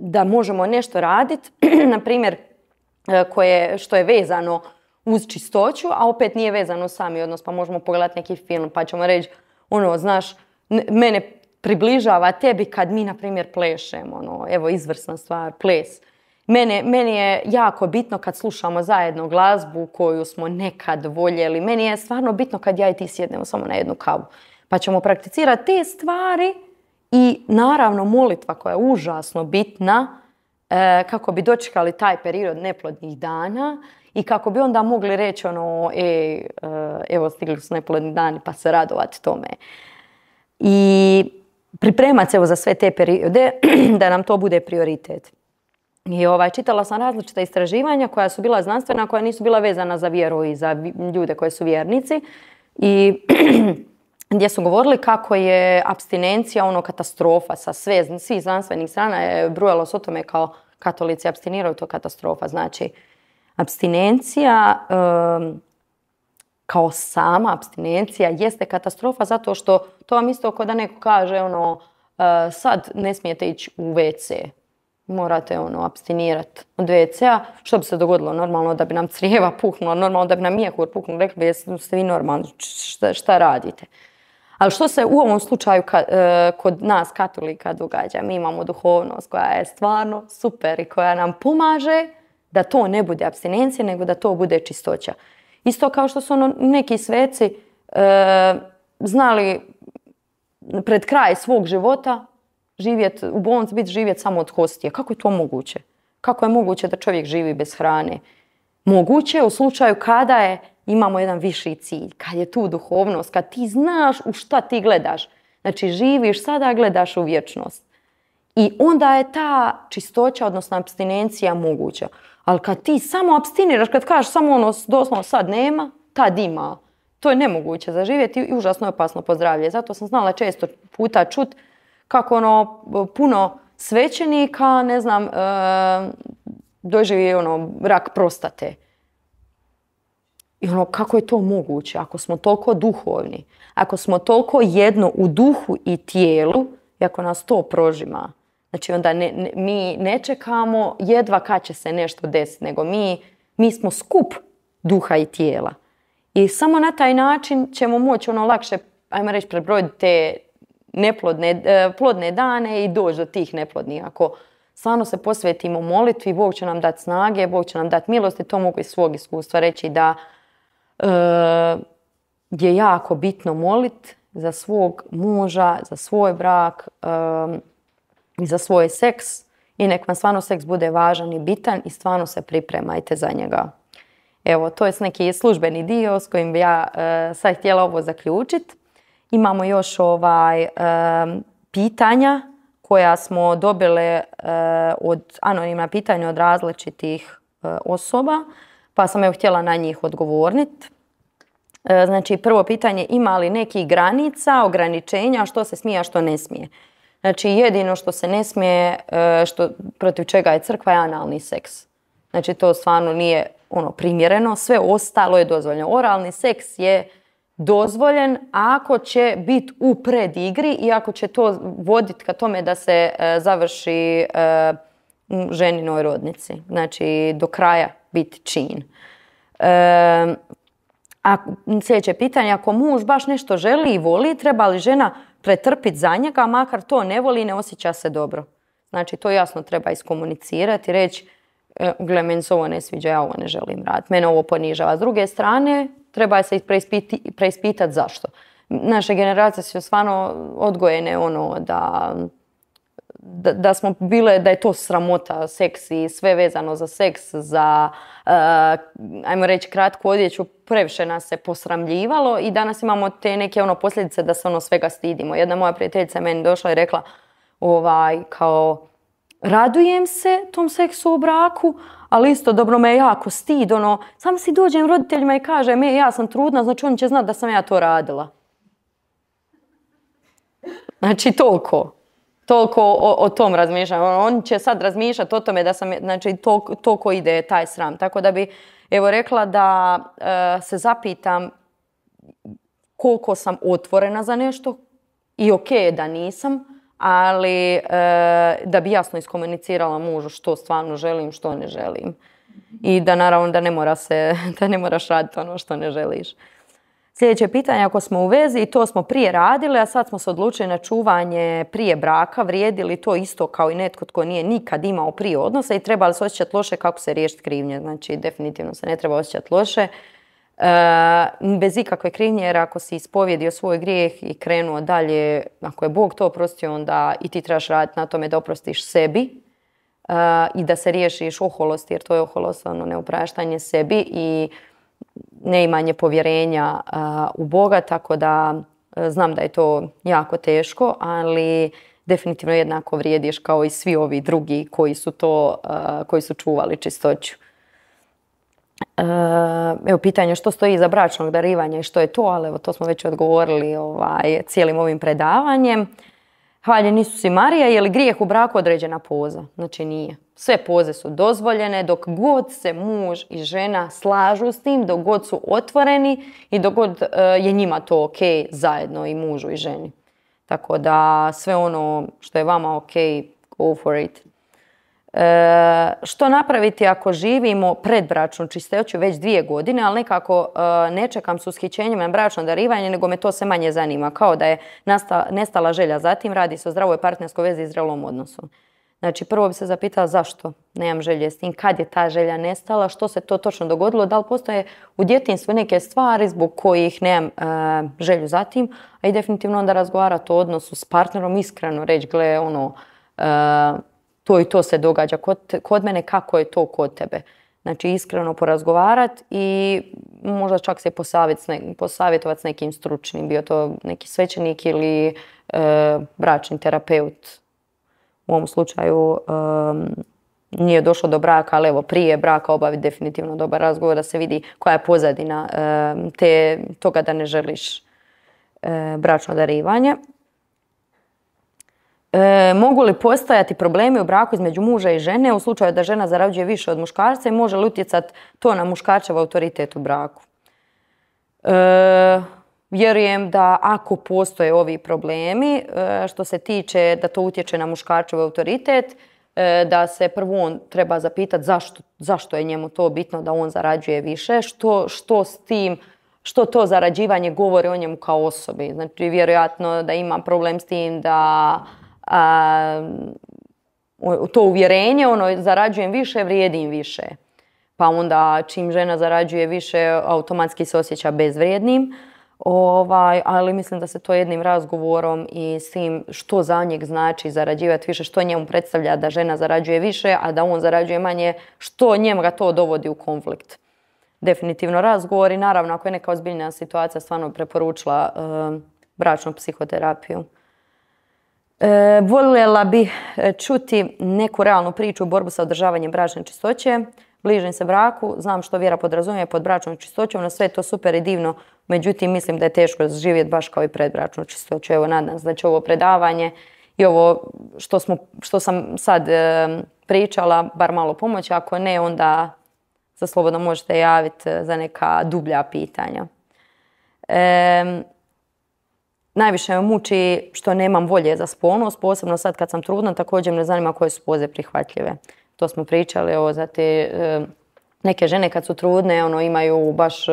da možemo nešto raditi, na primjer koje, što je vezano uz čistoću, a opet nije vezano sami odnos, pa možemo pogledati neki film, pa ćemo reći, ono, znaš, mene približava tebi kad mi, na primjer, plešemo, ono, evo, izvrsna stvar, ples. Mene, meni je jako bitno kad slušamo zajedno glazbu koju smo nekad voljeli. Meni je stvarno bitno kad ja i ti sjednemo samo na jednu kavu. Pa ćemo prakticirati te stvari i naravno molitva koja je užasno bitna e, kako bi dočekali taj period neplodnih dana i kako bi onda mogli reći ono, e, e evo stigli su nepoledni dani pa se radovati tome. I pripremati se evo za sve te periode da nam to bude prioritet. I ovaj, čitala sam različita istraživanja koja su bila znanstvena, koja nisu bila vezana za vjeru i za ljude koji su vjernici. I gdje su govorili kako je abstinencija ono katastrofa sa sve, svih znanstvenih strana je brujalo s o tome kao katolici abstiniraju to katastrofa. Znači, Abstinencija kao sama abstinencija jeste katastrofa zato što to vam isto kao da neko kaže ono e, sad ne smijete ići u WC. Morate ono abstinirati od WC-a. Što bi se dogodilo? Normalno da bi nam crijeva puknula, normalno da bi nam mijehur puknula. Rekli bi jesu ste vi normalni, šta, radite? Ali što se u ovom slučaju e, kod nas katolika događa? Mi imamo duhovnost koja je stvarno super i koja nam pomaže da to ne bude abstinencija, nego da to bude čistoća. Isto kao što su ono neki sveci e, znali pred kraj svog života živjet, u bolnici biti živjet samo od hostije. Kako je to moguće? Kako je moguće da čovjek živi bez hrane? Moguće je u slučaju kada je, imamo jedan viši cilj, kad je tu duhovnost, kad ti znaš u šta ti gledaš. Znači živiš sada, gledaš u vječnost. I onda je ta čistoća, odnosno abstinencija moguća. Ali kad ti samo abstiniraš, kad kažeš samo ono doslovno sad nema, tad ima. To je nemoguće zaživjeti i užasno je opasno po zdravlje. Zato sam znala često puta čut kako ono puno svećenika, ne znam, e, doživi ono rak prostate. I ono, kako je to moguće? Ako smo toliko duhovni, ako smo toliko jedno u duhu i tijelu, i ako nas to prožima, Znači onda mi ne čekamo jedva kad će se nešto desiti, nego mi, mi smo skup duha i tijela. I samo na taj način ćemo moći ono lakše, ajmo reći, prebrojiti te neplodne, e, plodne dane i doći do tih neplodnih. Ako stvarno se posvetimo molitvi, Bog će nam dati snage, Bog će nam dati milosti, to mogu iz svog iskustva reći da e, je jako bitno molit za svog muža, za svoj brak, e, i za svoj seks i nek vam stvarno seks bude važan i bitan i stvarno se pripremajte za njega. Evo, to je neki službeni dio s kojim bi ja e, sad htjela ovo zaključiti. Imamo još ovaj, e, pitanja koja smo dobile e, od anonimna pitanja od različitih e, osoba, pa sam evo htjela na njih odgovorniti. Znači, prvo pitanje, ima li nekih granica, ograničenja, što se smije, a što ne smije? Znači jedino što se ne smije, e, što, protiv čega je crkva je analni seks. Znači to stvarno nije ono primjereno, sve ostalo je dozvoljeno. Oralni seks je dozvoljen ako će biti u predigri i ako će to voditi ka tome da se e, završi e, u ženinoj rodnici. Znači do kraja biti čin. a sljedeće pitanje, ako muž baš nešto želi i voli, treba li žena pretrpiti za njega, makar to ne voli i ne osjeća se dobro. Znači, to jasno treba iskomunicirati i reći, e, gle, meni se ovo ne sviđa, ja ovo ne želim raditi, mene ovo ponižava. S druge strane, treba se preispitati zašto. Naše generacije su stvarno odgojene ono da da, smo bile, da je to sramota, seks i sve vezano za seks, za, eh, ajmo reći, kratku odjeću, previše nas se posramljivalo i danas imamo te neke ono posljedice da se ono svega stidimo. Jedna moja prijateljica je meni došla i rekla, ovaj, kao, radujem se tom seksu u braku, ali isto dobro me jako stid, ono, sam si dođem roditeljima i kaže, me ja sam trudna, znači on će znat da sam ja to radila. Znači, toliko toliko o, o tom razmišljam. Ono, on će sad razmišljati o tome da sam, znači to, ko ide taj sram. Tako da bi, evo rekla da e, se zapitam koliko sam otvorena za nešto i ok je da nisam, ali e, da bi jasno iskomunicirala mužu što stvarno želim, što ne želim. I da naravno da ne mora se, da ne moraš raditi ono što ne želiš. Sljedeće pitanje, ako smo u vezi i to smo prije radili, a sad smo se odlučili na čuvanje prije braka, vrijedi li to isto kao i netko tko nije nikad imao prije odnosa i treba li se osjećati loše kako se riješiti krivnje? Znači, definitivno se ne treba osjećati loše. E, bez ikakve krivnje, jer ako si ispovjedio svoj grijeh i krenuo dalje, ako je Bog to oprostio, onda i ti trebaš raditi na tome da oprostiš sebi e, i da se riješiš oholosti, jer to je oholost, ono, neopraštanje sebi i neimanje povjerenja u Boga, tako da e, znam da je to jako teško, ali definitivno jednako vrijediš kao i svi ovi drugi koji su to, koji su čuvali čistoću. E, evo pitanje što stoji iza bračnog darivanja i što je to, ali evo to smo već odgovorili ovaj, cijelim ovim predavanjem. hvaljen nisu si Marija, je li grijeh u braku određena poza? Znači nije. Sve poze su dozvoljene dok god se muž i žena slažu s tim, dok god su otvoreni i dok god e, je njima to ok zajedno i mužu i ženi. Tako da sve ono što je vama ok, go for it. E, što napraviti ako živimo pred bračnom već dvije godine, ali nekako e, ne čekam s ushićenjima na bračno darivanje, nego me to se manje zanima. Kao da je nestala želja. Zatim radi se o zdravoj partnerskoj vezi i zrelom odnosu. Znači, prvo bi se zapitala zašto nemam želje s tim, kad je ta želja nestala, što se to točno dogodilo, da li postoje u djetinstvu neke stvari zbog kojih nemam e, želju za tim, a i definitivno onda razgovarati o odnosu s partnerom, iskreno reći, gle, ono, e, to i to se događa kod, kod mene, kako je to kod tebe. Znači, iskreno porazgovarati i možda čak se posavjetovati s nekim stručnim, bio to neki svećenik ili e, bračni terapeut, u ovom slučaju nije došlo do braka, ali evo prije braka obavi definitivno dobar razgovor da se vidi koja je pozadina te toga da ne želiš bračno darivanje. mogu li postojati problemi u braku između muža i žene u slučaju da žena zarađuje više od muškarca i može li utjecati to na muškarčev autoritet u braku? Vjerujem da ako postoje ovi problemi, e, što se tiče da to utječe na muškarčev autoritet, e, da se prvo on treba zapitati zašto, zašto je njemu to bitno da on zarađuje više, što, što s tim, što to zarađivanje govori o njemu kao osobi. Znači, vjerojatno da ima problem s tim da to uvjerenje, ono, zarađujem više, vrijedim više. Pa onda čim žena zarađuje više, automatski se osjeća bezvrijednim Ovaj, ali mislim da se to jednim razgovorom i s tim što za njeg znači zarađivati više, što njemu predstavlja da žena zarađuje više, a da on zarađuje manje, što njemu ga to dovodi u konflikt. Definitivno razgovor i naravno ako je neka ozbiljna situacija stvarno preporučila e, bračnu psihoterapiju. E, voljela bi eh, čuti neku realnu priču u borbu sa održavanjem bračne čistoće bližim se braku, znam što vjera podrazumije pod bračnom čistoćom, no sve je to super i divno, međutim mislim da je teško živjeti baš kao i pred bračnom čistoću. Evo nadam se da će ovo predavanje i ovo što, smo, što sam sad pričala, bar malo pomoći, ako ne onda se slobodno možete javiti e, za neka dublja pitanja. E, najviše me muči što nemam volje za spolnost, posebno sad kad sam trudna, također me zanima koje su poze prihvatljive to smo pričali, ovo za e, neke žene kad su trudne, ono imaju baš e,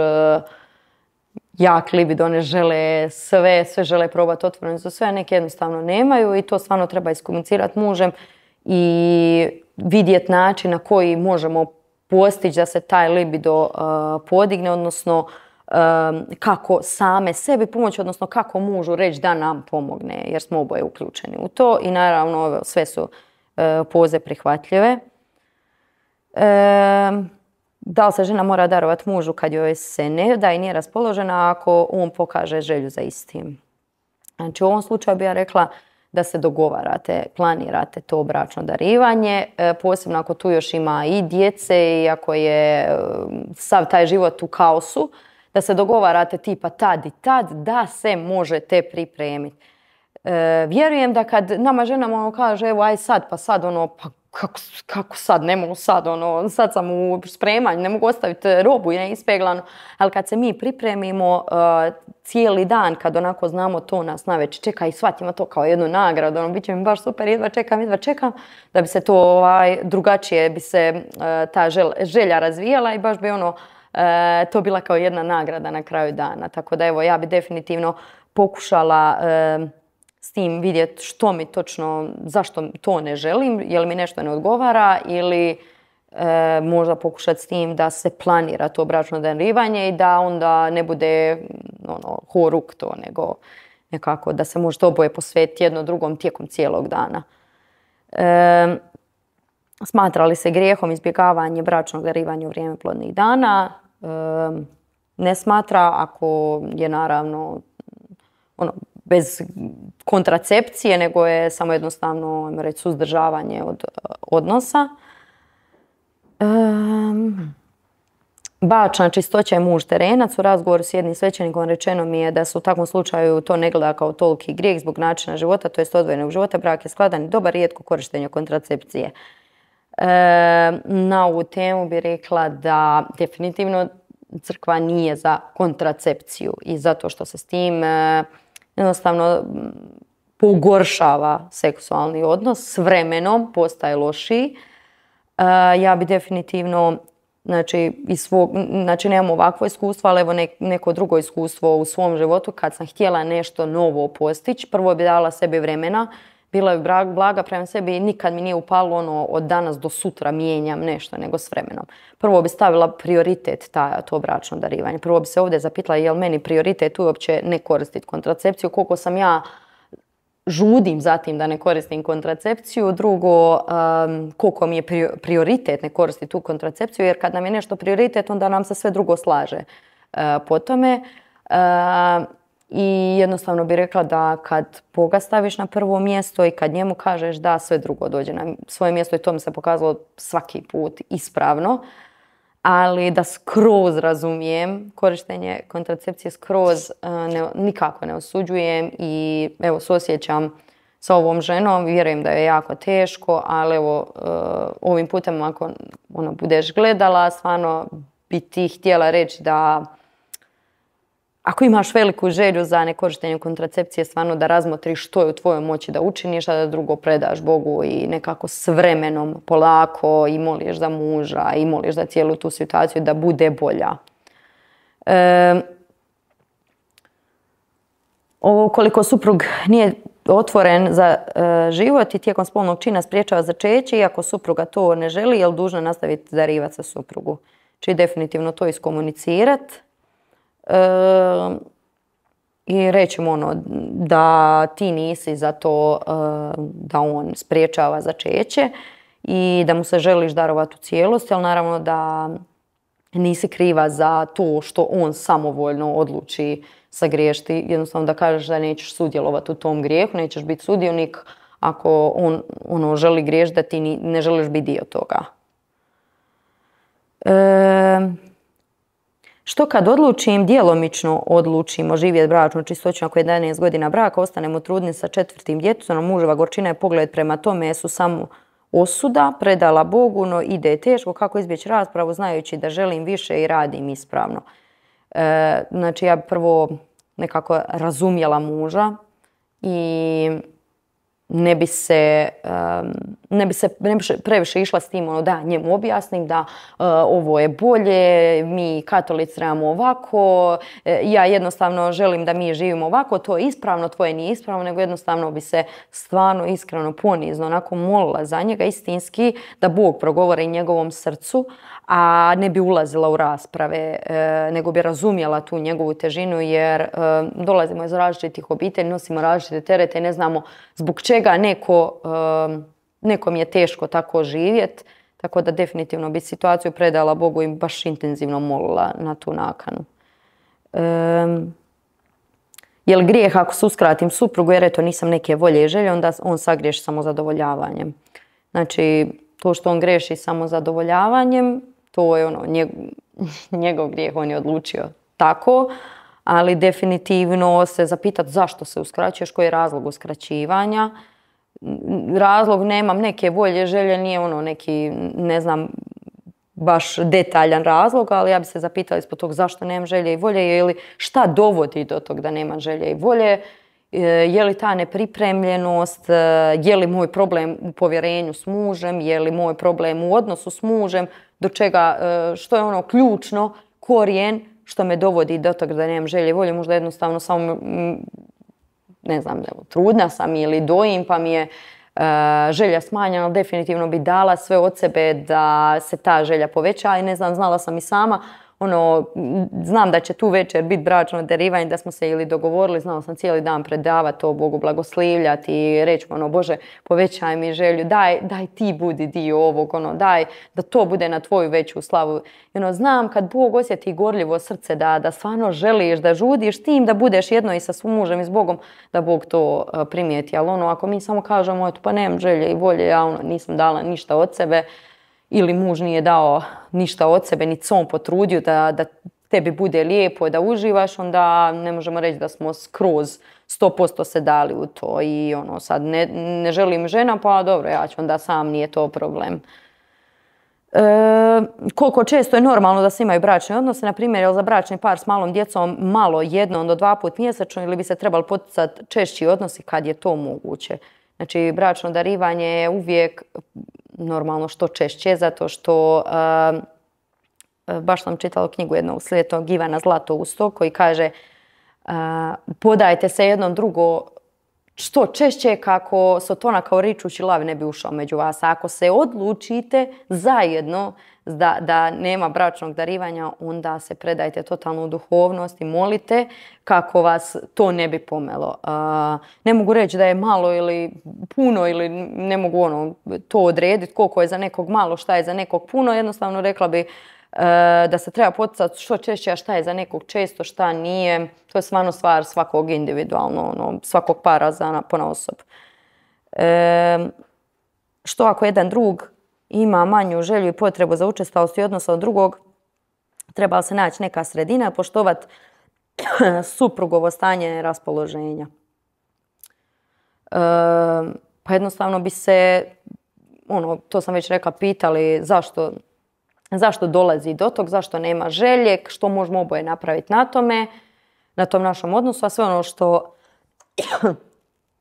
jak libid, one žele sve, sve žele probati otvoreno za sve, a neke jednostavno nemaju i to stvarno treba iskomunicirati mužem i vidjeti način na koji možemo postići da se taj libido e, podigne, odnosno kako same sebi pomoći, odnosno kako mužu reći da nam pomogne, jer smo oboje uključeni u to i naravno sve su poze prihvatljive da li se žena mora darovati mužu kad joj se ne da i nije raspoložena ako on pokaže želju za istim. Znači u ovom slučaju bi ja rekla da se dogovarate, planirate to bračno darivanje, e, posebno ako tu još ima i djece i ako je e, sav taj život u kaosu, da se dogovarate tipa tad i tad da se možete pripremiti. E, vjerujem da kad nama žena ono kaže evo aj sad, pa sad ono, pa kako, kako sad, ne mogu sad, ono, sad sam u spremanju, ne mogu ostaviti robu i ispeglanu ali kad se mi pripremimo e, cijeli dan, kad onako znamo to nas već čeka i shvatimo to kao jednu nagradu, ono, bit će mi baš super, jedva čekam, jedva čekam, da bi se to ovaj, drugačije bi se e, ta želja razvijala i baš bi ono, to bila kao jedna nagrada na kraju dana. Tako da evo ja bi definitivno pokušala s tim vidjeti što mi točno, zašto to ne želim, je li mi nešto ne odgovara ili e, možda pokušati s tim da se planira to bračno darivanje i da onda ne bude ono, horuk to, nego nekako da se možda oboje posvetiti jedno drugom tijekom cijelog dana. E, li se grijehom izbjegavanje bračnog darivanja u vrijeme plodnih dana. E, ne smatra ako je naravno ono, bez kontracepcije, nego je samo jednostavno reći, suzdržavanje od e, odnosa. Um, bačna čistoća je muž terenac. U razgovoru s jednim svećenikom rečeno mi je da se u takvom slučaju to ne gleda kao toliki grijeh zbog načina života, to jest odvojenog života. Brak je skladan i dobar, rijetko korištenje kontracepcije. na ovu temu bi rekla da definitivno crkva nije za kontracepciju i zato što se s tim jednostavno pogoršava seksualni odnos, s vremenom postaje lošiji. E, ja bi definitivno, znači, iz svog, znači nemam ovakvo iskustvo, ali evo neko drugo iskustvo u svom životu kad sam htjela nešto novo postići. Prvo bi dala sebi vremena, bila je blaga prema sebi i nikad mi nije upalo ono od danas do sutra mijenjam nešto, nego s vremenom. Prvo bi stavila prioritet ta, to bračno darivanje. Prvo bi se ovdje zapitala je li meni prioritet uopće ne koristiti kontracepciju, koliko sam ja žudim zatim da ne koristim kontracepciju, drugo koliko mi je prioritet ne koristiti tu kontracepciju, jer kad nam je nešto prioritet onda nam se sve drugo slaže uh, po tome. E, i jednostavno bi rekla da kad Boga staviš na prvo mjesto i kad njemu kažeš da sve drugo dođe na svoje mjesto i to mi se pokazalo svaki put ispravno, ali da skroz razumijem korištenje kontracepcije, skroz e, ne, nikako ne osuđujem i evo suosjećam sa ovom ženom, vjerujem da je jako teško, ali evo e, ovim putem ako ono budeš gledala, stvarno bi ti htjela reći da ako imaš veliku želju za nekorištenje kontracepcije, stvarno da razmotriš što je u tvojoj moći da učiniš, a da drugo predaš Bogu i nekako s vremenom, polako, i moliš za muža, i moliš za cijelu tu situaciju da bude bolja. E, koliko suprug nije otvoren za e, život i tijekom spolnog čina spriječava začeće, iako supruga to ne želi, je li dužna nastaviti darivati sa suprugu? Či definitivno to iskomunicirati Ehm, i reći mu ono da ti nisi za to ehm, da on spriječava začeće i da mu se želiš darovati u cijelosti, ali naravno da nisi kriva za to što on samovoljno odluči sagriješiti. Jednostavno da kažeš da nećeš sudjelovati u tom grijehu, nećeš biti sudionik ako on ono, želi griješ da ti ne želiš biti dio toga. Ehm, što kad odlučim, djelomično odlučimo živjeti bračno čistoću je 11 godina braka, ostanemo trudni sa četvrtim djetetom, muževa gorčina je pogled prema tome jesu samo osuda, predala Bogu, no ide teško, kako izbjeći raspravu znajući da želim više i radim ispravno. E, znači ja prvo nekako razumjela muža i ne bi se, ne bi se previše išla s tim, ono da njemu objasnim da eh, ovo je bolje, mi katolic trebamo ovako, e, ja jednostavno želim da mi živimo ovako, to je ispravno, tvoje nije ispravno, nego jednostavno bi se stvarno iskreno ponizno onako molila za njega istinski da Bog progovori njegovom srcu, a ne bi ulazila u rasprave, e, nego bi razumjela tu njegovu težinu jer e, dolazimo iz različitih obitelji, nosimo različite terete i ne znamo zbog čega neko, e, nekom je teško tako živjeti. Tako da definitivno bi situaciju predala Bogu i baš intenzivno molila na tu nakanu. Jer jel grijeh ako se uskratim suprugu jer eto nisam neke volje i želje, onda on sagriješi samo zadovoljavanjem. Znači, to što on greši samo zadovoljavanjem, to je ono, njegov grijeh, on je odlučio tako, ali definitivno se zapitati zašto se uskraćuješ, koji je razlog uskraćivanja. Razlog nemam neke volje, želje, nije ono neki, ne znam, baš detaljan razlog, ali ja bi se zapitala ispod tog zašto nemam želje i volje ili šta dovodi do tog da nemam želje i volje, e, je li ta nepripremljenost, e, je li moj problem u povjerenju s mužem, je li moj problem u odnosu s mužem, do čega, e, što je ono ključno, korijen, što me dovodi do toga da nemam želje volje, možda jednostavno samo, ne znam, trudna sam ili dojim, pa mi je e, želja smanjena, ali definitivno bi dala sve od sebe da se ta želja poveća i ne znam, znala sam i sama, ono, znam da će tu večer biti bračno derivanje, da smo se ili dogovorili, znao sam cijeli dan predavati to Bogu blagoslivljati i reći ono, Bože, povećaj mi želju, daj, daj ti budi dio ovog, ono, daj da to bude na tvoju veću slavu. I ono, znam kad Bog osjeti gorljivo srce da, da stvarno želiš, da žudiš tim, da budeš jedno i sa svom mužem i s Bogom, da Bog to e, primijeti. Ali ono, ako mi samo kažemo, eto, pa nemam želje i volje, ja ono, nisam dala ništa od sebe, ili muž nije dao ništa od sebe, ni on potrudio da, da tebi bude lijepo, da uživaš, onda ne možemo reći da smo skroz 100% se dali u to i ono sad ne, ne želim žena, pa dobro, ja ću onda sam, nije to problem. E, koliko često je normalno da se imaju bračne odnose, na primjer, jel za bračni par s malom djecom malo jedno, do dva put mjesečno ili bi se trebali poticati češći odnosi kad je to moguće. Znači, bračno darivanje je uvijek normalno što češće, zato što eh, eh, baš sam čitala knjigu jednog slijetog Ivana Zlato Usto koji kaže eh, podajte se jednom drugo što češće kako Sotona kao ričući lav ne bi ušao među vas. ako se odlučite zajedno da, da nema bračnog darivanja, onda se predajte totalno u duhovnost i molite kako vas to ne bi pomelo. ne mogu reći da je malo ili puno ili ne mogu ono to odrediti koliko je za nekog malo, šta je za nekog puno. Jednostavno rekla bi e, da se treba poticati što češće, a šta je za nekog često, šta nije. To je stvarno stvar svakog individualno, ono, svakog para za, na, po osob. E, što ako jedan drug ima manju želju i potrebu za učestalost i odnosa od drugog, treba se naći neka sredina, poštovati suprugovo stanje raspoloženja. Ehm, pa jednostavno bi se, ono, to sam već rekla, pitali zašto, zašto dolazi do tog, zašto nema želje, što možemo oboje napraviti na tome, na tom našom odnosu, a sve ono što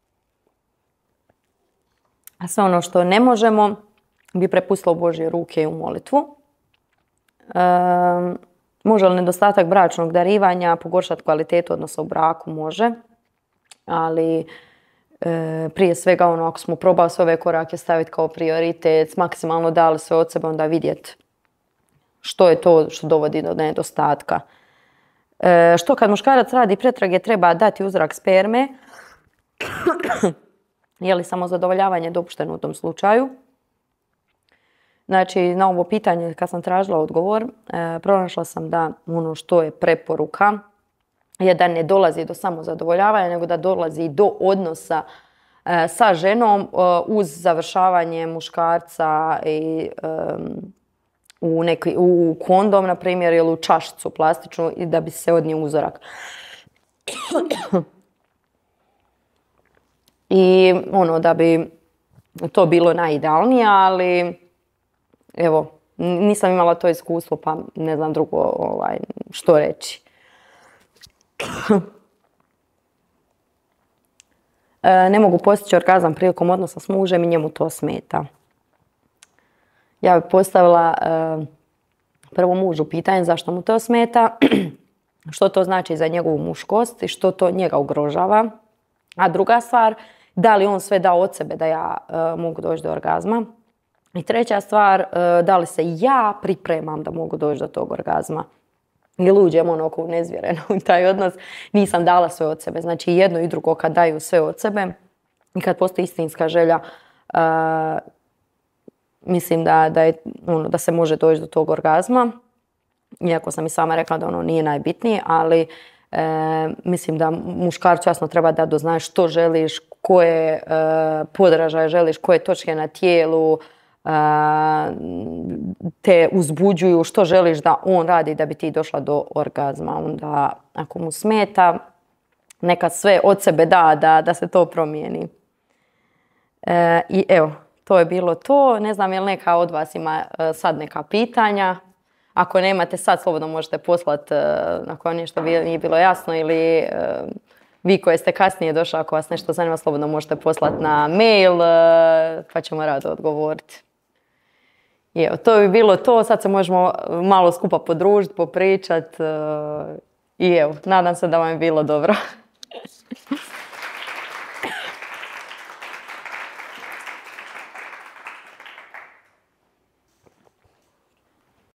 a sve ono što ne možemo, bi prepustila u Božje ruke i u molitvu. E, može li nedostatak bračnog darivanja pogoršati kvalitetu odnosa u braku? Može. Ali e, prije svega ono, ako smo probali sve ove korake staviti kao prioritet, maksimalno dali sve od sebe, onda vidjeti što je to što dovodi do nedostatka. E, što kad muškarac radi pretrage treba dati uzrak sperme, je li samo zadovoljavanje dopušteno u tom slučaju? Znači, na ovo pitanje kad sam tražila odgovor, e, pronašla sam da ono što je preporuka je da ne dolazi do samozadovoljavanja, nego da dolazi do odnosa e, sa ženom e, uz završavanje muškarca i u, neki, u kondom, na primjer, ili u čašicu plastičnu i da bi se od uzorak. I ono, da bi to bilo najidealnije, ali evo, nisam imala to iskustvo pa ne znam drugo ovaj, što reći. E, ne mogu postići orgazam prilikom odnosa s mužem i njemu to smeta. Ja bih postavila e, prvo mužu pitanje zašto mu to smeta, što to znači za njegovu muškost i što to njega ugrožava. A druga stvar, da li on sve dao od sebe da ja e, mogu doći do orgazma. I treća stvar, e, da li se ja pripremam da mogu doći do tog orgazma. I luđemo ono oko nezvjereno u taj odnos. Nisam dala sve od sebe. Znači jedno i drugo kad daju sve od sebe i kad postoji istinska želja, e, mislim da, da, je, ono, da se može doći do tog orgazma. Iako sam i sama rekla da ono nije najbitnije, ali e, mislim da muškarcu jasno treba da doznaš što želiš, koje e, podražaje želiš, koje točke na tijelu, te uzbuđuju što želiš da on radi da bi ti došla do orgazma. Onda ako mu smeta, neka sve od sebe da, da, da se to promijeni. E, I evo, to je bilo to. Ne znam je li neka od vas ima e, sad neka pitanja. Ako nemate sad, slobodno možete poslati e, ako nešto nije bilo jasno ili e, vi koji ste kasnije došli, ako vas nešto zanima, slobodno možete poslati na mail pa ćemo rado odgovoriti evo, to bi bilo to. Sad se možemo e, malo skupa podružiti, popričati e, I evo, nadam se da vam je bilo dobro.